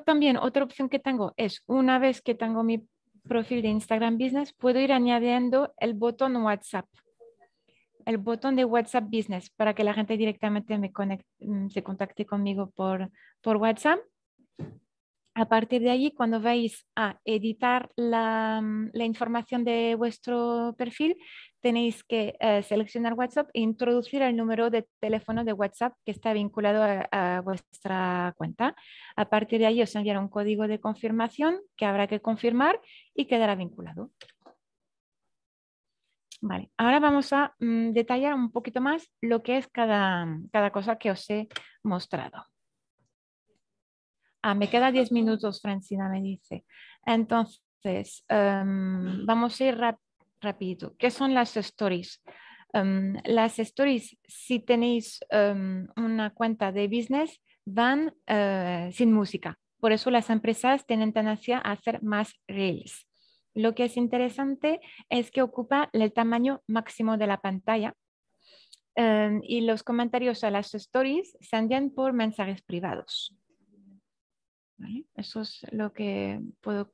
A: También otra opción que tengo es una vez que tengo mi perfil de Instagram Business, puedo ir añadiendo el botón WhatsApp, el botón de WhatsApp Business, para que la gente directamente me conecte, mm, se contacte conmigo por, por WhatsApp. A partir de allí, cuando vais a editar la, mm, información de vuestro perfil, tenéis que eh, seleccionar WhatsApp e introducir el número de teléfono de WhatsApp que está vinculado a, vuestra cuenta. A partir de ahí os enviará un código de confirmación que habrá que confirmar y quedará vinculado. Vale, ahora vamos a mm, detallar un poquito más lo que es cada, cada cosa que os he mostrado. Ah, me queda 10 minutos, Francina me dice. Entonces, em, vamos a ir rápido. ¿Qué son las stories? Em, las stories, si tenéis em, una cuenta de business, van eh, sin música. Por eso las empresas tienen tendencia a hacer más reels. Lo que es interesante es que ocupa el tamaño máximo de la pantalla y los comentarios a las stories se envían por mensajes privados. Eso es lo que puedo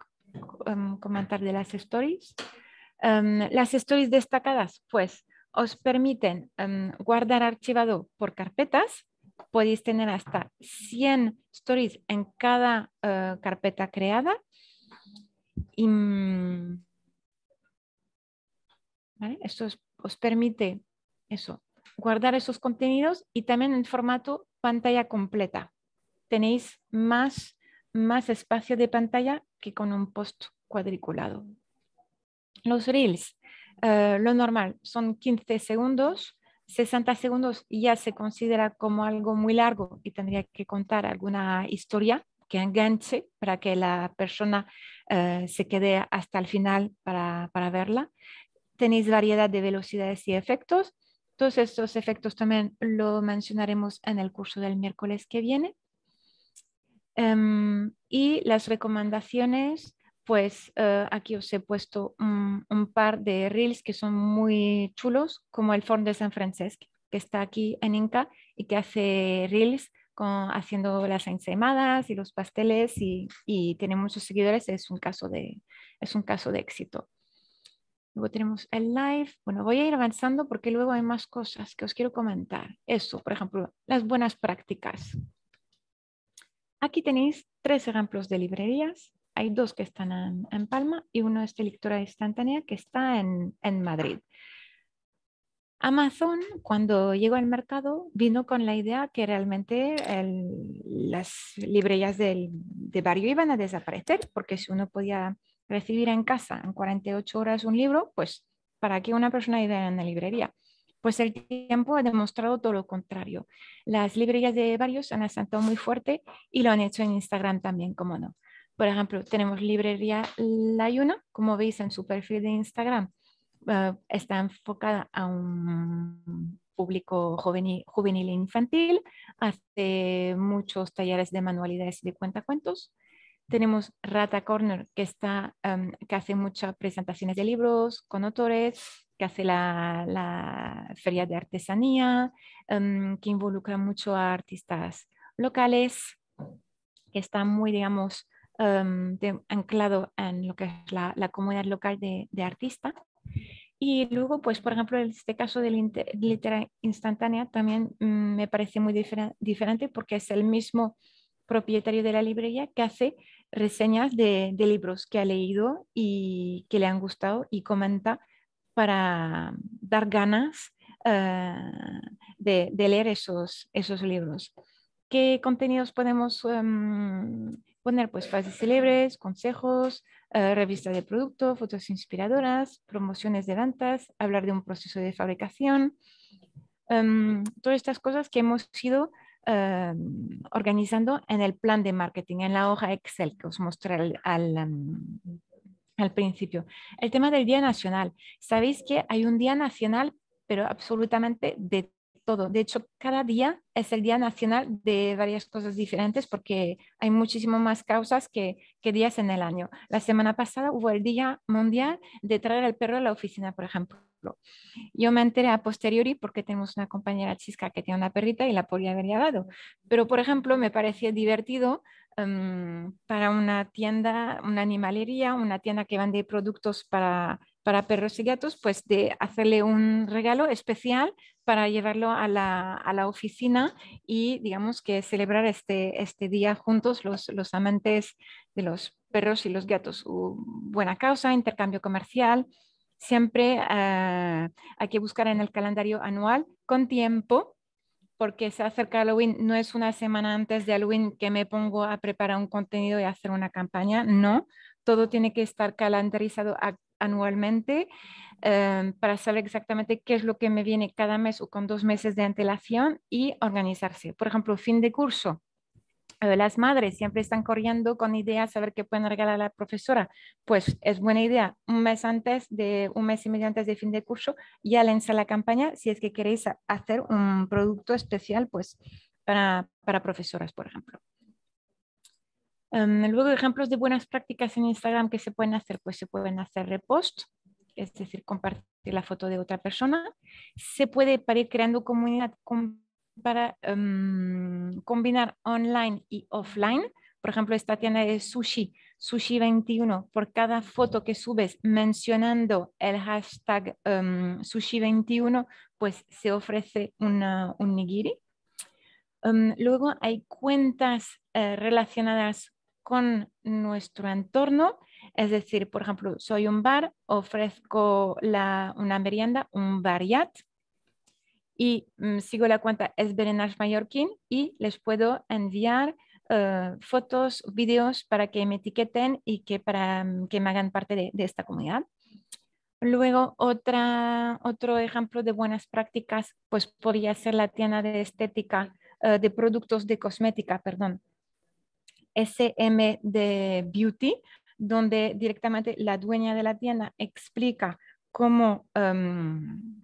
A: em, comentar de las stories. Em, las stories destacadas, pues, os permiten em, guardar archivado por carpetas. Podéis tener hasta 100 stories en cada eh, carpeta creada. Y, mm, Esto os, permite eso, guardar esos contenidos y también en formato pantalla completa. Tenéis más más espacio de pantalla que con un post cuadriculado. Los reels, eh, lo normal, son 15 segundos. 60 segundos ya se considera como algo muy largo y tendría que contar alguna historia que enganche para que la persona eh, se quede hasta el final para verla. Tenéis variedad de velocidades y efectos. Todos estos efectos también lo mencionaremos en el curso del miércoles que viene. Em, y las recomendaciones, pues eh, aquí os he puesto un, par de reels que son muy chulos, como el Forn de San Francisco, que está aquí en Inca y que hace reels con, haciendo las ensaimadas y los pasteles y, y, tiene muchos seguidores, es un caso de, es un caso de éxito. Luego tenemos el live. Bueno, voy a ir avanzando porque luego hay más cosas que os quiero comentar. Eso, por ejemplo, las buenas prácticas. Aquí tenéis tres ejemplos de librerías. Hay dos que están en, Palma y uno es de lectura instantánea que está en, Madrid. Amazon, cuando llegó al mercado, vino con la idea que realmente las librerías del, de barrio iban a desaparecer, porque si uno podía recibir en casa en 48 horas un libro, pues ¿para qué una persona iba a la librería? Pues el tiempo ha demostrado todo lo contrario. Las librerías de varios han asentado muy fuerte y lo han hecho en Instagram también, como no. Por ejemplo, tenemos librería La Yuna, como veis en su perfil de Instagram, ah, está enfocada a un público juvenil, e infantil, hace muchos talleres de manualidades y de cuentacuentos tenemos Rata Corner, que, está, em, que hace muchas presentaciones de libros con autores, que hace la, feria de artesanía, em, que involucra mucho a artistas locales, que está muy, digamos, em, anclado en lo que es la, comunidad local de, artista. Y luego, pues, por ejemplo, en este caso de la literatura instantánea también mm, me parece muy diferente porque es el mismo propietario de la librería que hace reseñas de, libros que ha leído y que le han gustado y comenta para dar ganas ah, de, leer esos, esos libros. ¿Qué contenidos podemos em, poner? Pues fases célebres, consejos, revistas eh, revista de producto, fotos inspiradoras, promociones de ventas, hablar de un proceso de fabricación, em, todas estas cosas que hemos sido Em, organizando en el plan de marketing, en la hoja Excel que os mostré em, al, principio. El tema del Día Nacional. Sabéis que hay un Día Nacional, pero absolutamente de todo. De hecho, cada día es el Día Nacional de varias cosas diferentes porque hay muchísimo más causas que, días en el año. La semana pasada hubo el Día Mundial de traer al perro a la oficina, por ejemplo. Yo me enteré a posteriori porque tenemos una compañera chisca que tiene una perrita y la podría haber llevado. Pero, por ejemplo, me parecía divertido em, para una tienda, una animalería, una tienda que vende productos para, para perros y gatos, pues de hacerle un regalo especial para llevarlo a la, a la oficina y, digamos, que celebrar este, este día juntos los, los amantes de los perros y los gatos. Buena causa, intercambio comercial, siempre ah, hay que buscar en el calendario anual con tiempo porque se acerca Halloween, no es una semana antes de Halloween que me pongo a preparar un contenido y hacer una campaña, no, todo tiene que estar calendarizado anualmente Em, para saber exactamente qué es lo que me viene cada mes o con dos meses de antelación y organizarse. Por ejemplo, fin de curso. las madres siempre están corriendo con ideas, a ver qué pueden regalar a la profesora. Pues es buena idea, un mes antes de, un mes y medio antes de fin de curso, ya lanza la campaña si es que queréis hacer un producto especial, pues para, para profesoras, por ejemplo. Em, luego, ejemplos de buenas prácticas en Instagram que se pueden hacer, pues se pueden hacer repost, es decir, compartir la foto de otra persona, se puede para ir creando comunidad para em, combinar online y offline. Por ejemplo, esta tienda de sushi, sushi21, por cada foto que subes mencionando el hashtag em, sushi21, pues se ofrece un nigiri. Em, luego hay cuentas eh, relacionadas con nuestro entorno es decir, por ejemplo, soy un bar, ofrezco una merienda, un variat, y mm, sigo la cuenta es Esbelenash Mallorquín y les puedo enviar eh, fotos, vídeos para que me etiqueten y que, para, mm, que me hagan parte de, esta comunidad. Luego, otro ejemplo de buenas prácticas, pues podría ser la tienda de estética, eh, de productos de cosmética, perdón. SM de Beauty, donde directamente la dueña de la tienda explica cómo em,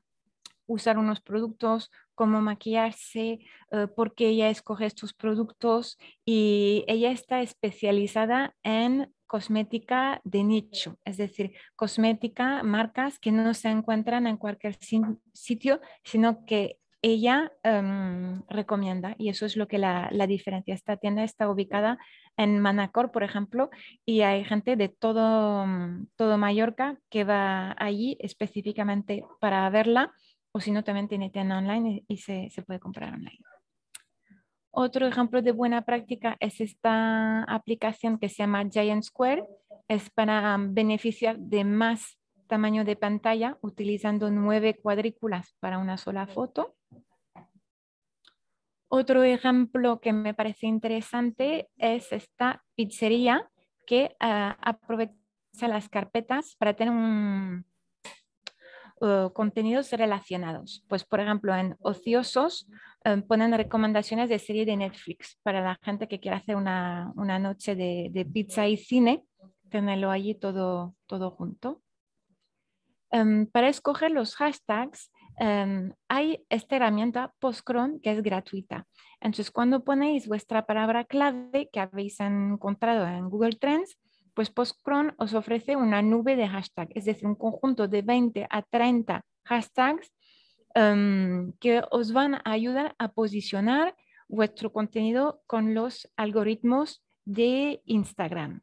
A: usar unos productos, cómo maquillarse, eh, por qué ella escoge estos productos y ella está especializada en cosmética de nicho, es decir, cosmética, marcas que no se encuentran en cualquier sitio, sino que ella em, recomienda y eso es lo que la, diferencia. Esta tienda está ubicada en Manacor, por ejemplo, y hay gente de todo, mm, todo Mallorca que va allí específicamente para verla o si no, también tiene tienda online y, se, se puede comprar online. Otro ejemplo de buena práctica es esta aplicación que se llama Giant Square. Es para mm, beneficiar de más tamaño de pantalla utilizando nueve cuadrículas para una sola foto. Otro ejemplo que me parece interesante es esta pizzería que ah, aprovecha las carpetas para tener eh, contenidos relacionados. Pues, por ejemplo, en ociosos eh, ponen recomendaciones de serie de Netflix para la gente que quiere hacer una, una noche de, pizza y cine, tenerlo allí todo, todo junto. Em, para escoger los hashtags, Em, hay esta herramienta Postcron que es gratuita. Entonces, cuando ponéis vuestra palabra clave que habéis encontrado en Google Trends, pues Postcron os ofrece una nube de hashtags, es decir, un conjunto de 20 a 30 hashtags em, que os van a ayudar a posicionar vuestro contenido con los algoritmos de Instagram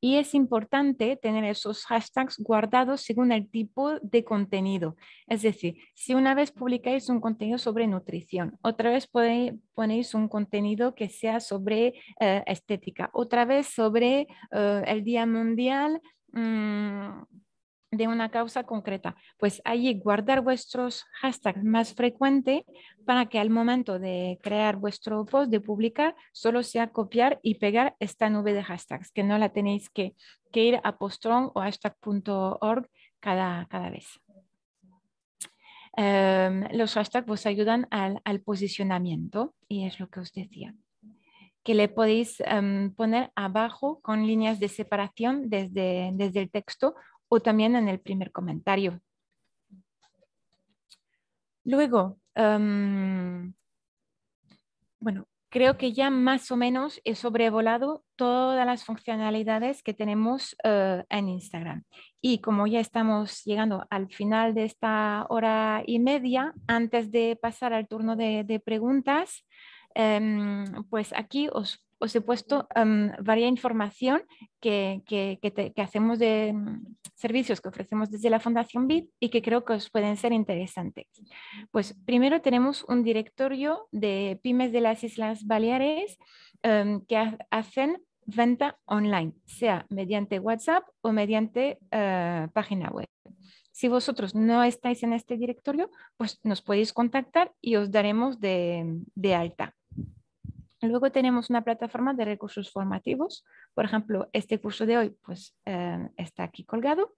A: y es importante tener esos hashtags guardados según el tipo de contenido. Es decir, si una vez publicáis un contenido sobre nutrición, otra vez ponéis un contenido que sea sobre eh, estética, otra vez sobre eh, el Día Mundial. Mm, de una causa concreta. Pues allí guardar vuestros hashtags más frecuente para que al momento de crear vuestro post, de publicar, solo sea copiar y pegar esta nube de hashtags, que no la tenéis que, que ir a postron o hashtag.org cada, cada vez. Em, los hashtags vos pues ayudan al, posicionamiento y es lo que os decía que le podéis em, poner abajo con líneas de separación desde, desde el texto o también en el primer comentario. Luego, em, bueno, creo que ya más o menos he sobrevolado todas las funcionalidades que tenemos eh, en Instagram. Y como ya estamos llegando al final de esta hora y media, antes de pasar al turno de, preguntas, em, pues aquí os os he puesto varias em, varia información que, hacemos de em, servicios que ofrecemos desde la Fundación BID y que creo que os pueden ser interesantes. Pues primero tenemos un directorio de pymes de las Islas Baleares em, que hacen venta online, sea mediante WhatsApp o mediante eh, página web. Si vosotros no estáis en este directorio, pues nos podéis contactar y os daremos de alta. Luego tenemos una plataforma de recursos formativos. Por ejemplo, este curso de hoy pues, eh, está aquí colgado.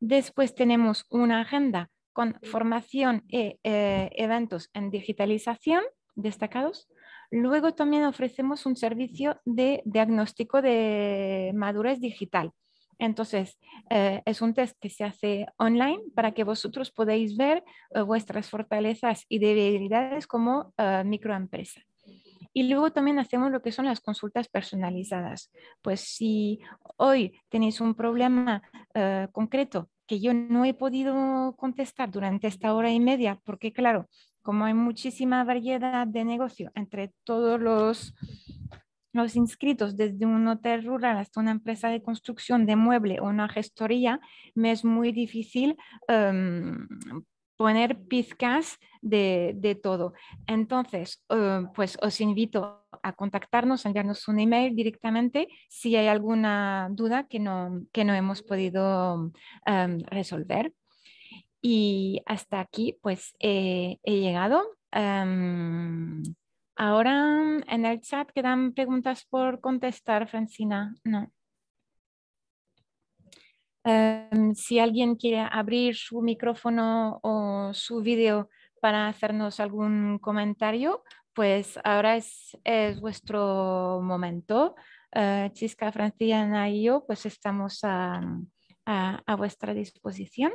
A: Después tenemos una agenda con formación e eventos en digitalización destacados. Luego también ofrecemos un servicio de diagnóstico de madurez digital. Entonces, eh, es un test que se hace online para que vosotros podáis ver vuestras fortalezas y debilidades como microempresas. microempresa. Y luego también hacemos lo que son las consultas personalizadas. Pues si hoy tenéis un problema eh, concreto que yo no he podido contestar durante esta hora y media, porque claro, como hay muchísima variedad de negocio entre todos los, los inscritos desde un hotel rural hasta una empresa de construcción de mueble o una gestoría, me es muy difícil em, poner pizcas de, todo. Entonces, eh, pues os invito a contactarnos, a enviarnos un email directamente si hay alguna duda que no, no hemos podido em, resolver. Y hasta aquí pues eh, he llegado. Em, ahora en el chat quedan preguntas por contestar, Francina. No. Em, si alguien quiere abrir su micrófono o su vídeo para hacernos algún comentario, pues ahora es, vuestro momento. Eh, Chisca, Franciana y yo pues estamos a vuestra disposición.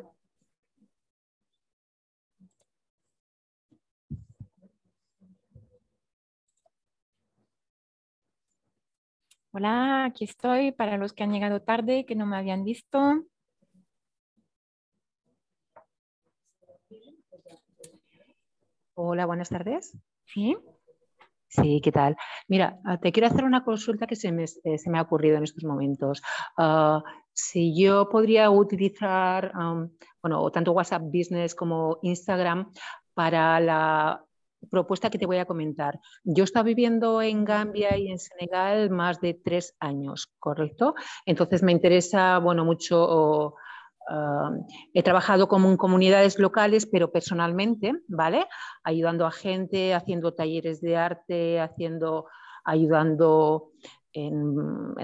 A: Hola, aquí estoy para los que han llegado tarde y que no me habían visto.
D: Hola, buenas tardes. Sí. Sí, ¿qué tal? Mira, ah, te quiero hacer una consulta que se me, eh, ha ocurrido en estos momentos. Ah, si yo podría utilizar, bueno, tanto WhatsApp Business como Instagram para la propuesta que te voy a comentar. Yo he estado viviendo en Gambia y en Senegal más de tres años, ¿correcto? Entonces me interesa, bueno, mucho... Eh, he trabajado como en comunidades locales, pero personalmente, ¿vale? Ayudando a gente, haciendo talleres de arte, haciendo, ayudando en,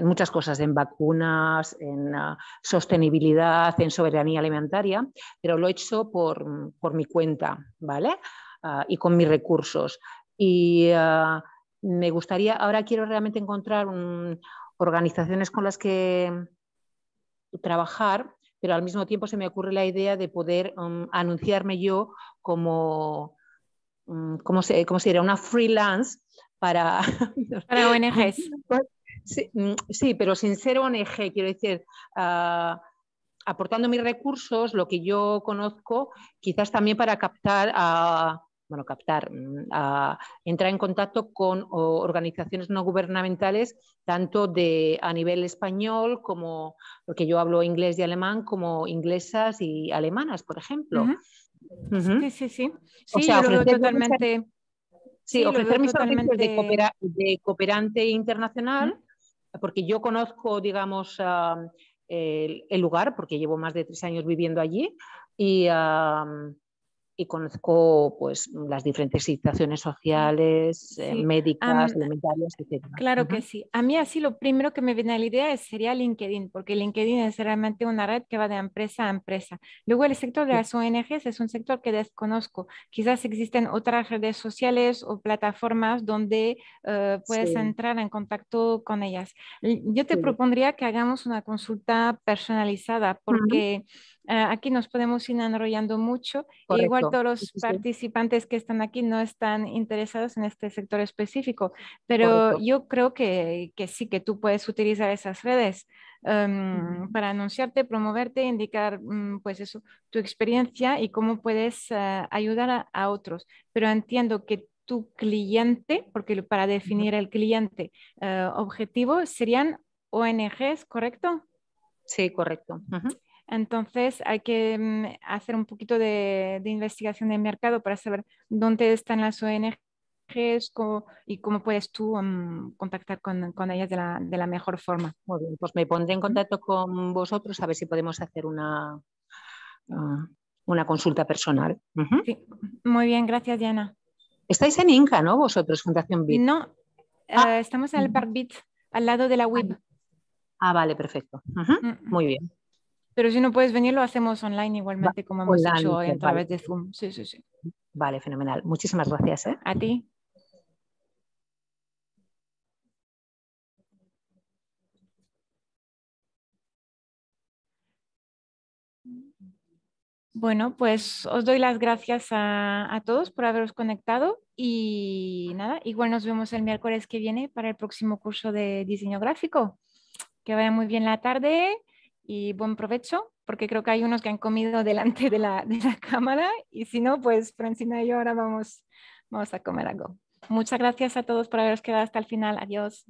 D: muchas cosas, en vacunas, en eh, sostenibilidad, en soberanía alimentaria, pero lo he hecho por, por mi cuenta, ¿vale? Ah, y con mis recursos. Y ah, me gustaría, ahora quiero realmente encontrar organizaciones con las que mm, trabajar, pero al mismo tiempo se me ocurre la idea de poder mm, anunciarme yo como, mm, como ¿cómo, se, dirá? Una freelance para... para ONGs. Sí, pero sin ser ONG, quiero decir, ah, aportando mis recursos, lo que yo conozco, quizás también para captar a, bueno, captar, mm, entrar en contacto con organizaciones no gubernamentales, tanto de, a nivel español como, porque yo hablo inglés y alemán, como inglesas y alemanas, por ejemplo.
A: Sí, sí, sí. Sí, o sea, totalmente.
D: Sí, ofrecer mis totalmente... de, cooperante internacional, porque yo conozco, digamos, el, el, lugar, porque llevo más de tres años viviendo allí, y, y conozco pues las diferentes situaciones sociales, eh, médicas, alimentarias, etc.
A: Claro que sí. A mí así lo primero que me viene a la idea sería LinkedIn, porque LinkedIn es realmente una red que va de empresa a empresa. Luego el sector de las ONGs es un sector que desconozco. Quizás existen otras redes sociales o plataformas donde eh, puedes entrar en contacto con ellas. Yo te propondría que hagamos una consulta personalizada, porque... Ah, aquí nos podemos ir enrollando mucho. Igual todos los participantes que están aquí no están interesados en este sector específico, pero yo creo que, sí, que tú puedes utilizar esas redes em, para anunciarte, promoverte, indicar mm, pues tu experiencia y cómo puedes ah, ayudar a, otros. Pero entiendo que tu cliente, porque para definir el cliente ah, objetivo serían ONGs, ¿correcto? Sí, correcto. Entonces hay que mm, hacer un poquito de, investigación de mercado para saber dónde están las ONGs y cómo puedes tú mm, contactar con, ellas de la, mejor forma. Muy bien, pues me pondré en contacto con vosotros a ver si podemos hacer
D: una, ah, una consulta personal.
A: Muy bien, gracias Diana.
D: Estáis en Inca, ¿no? Vosotros, Fundación BIT.
A: No, eh, ah. estamos en el Park BIT, al lado de la ah, web.
D: Ah, vale, perfecto. Mm. Muy bien.
A: Pero si no puedes venir, lo hacemos online igualmente, como hemos hecho a través de Zoom. Sí, sí, sí.
D: Vale, fenomenal. Muchísimas gracias. ¿eh? A ti.
A: Bueno, pues os doy las gracias a, a, todos por haberos conectado y nada, igual nos vemos el miércoles que viene para el próximo curso de diseño gráfico. Que vaya muy bien la tarde y buen provecho, porque creo que hay unos que han comido delante de la, cámara y si no, pues Francina y yo ahora vamos, vamos a comer algo. Muchas gracias a todos por haberos quedado hasta el final. Adiós.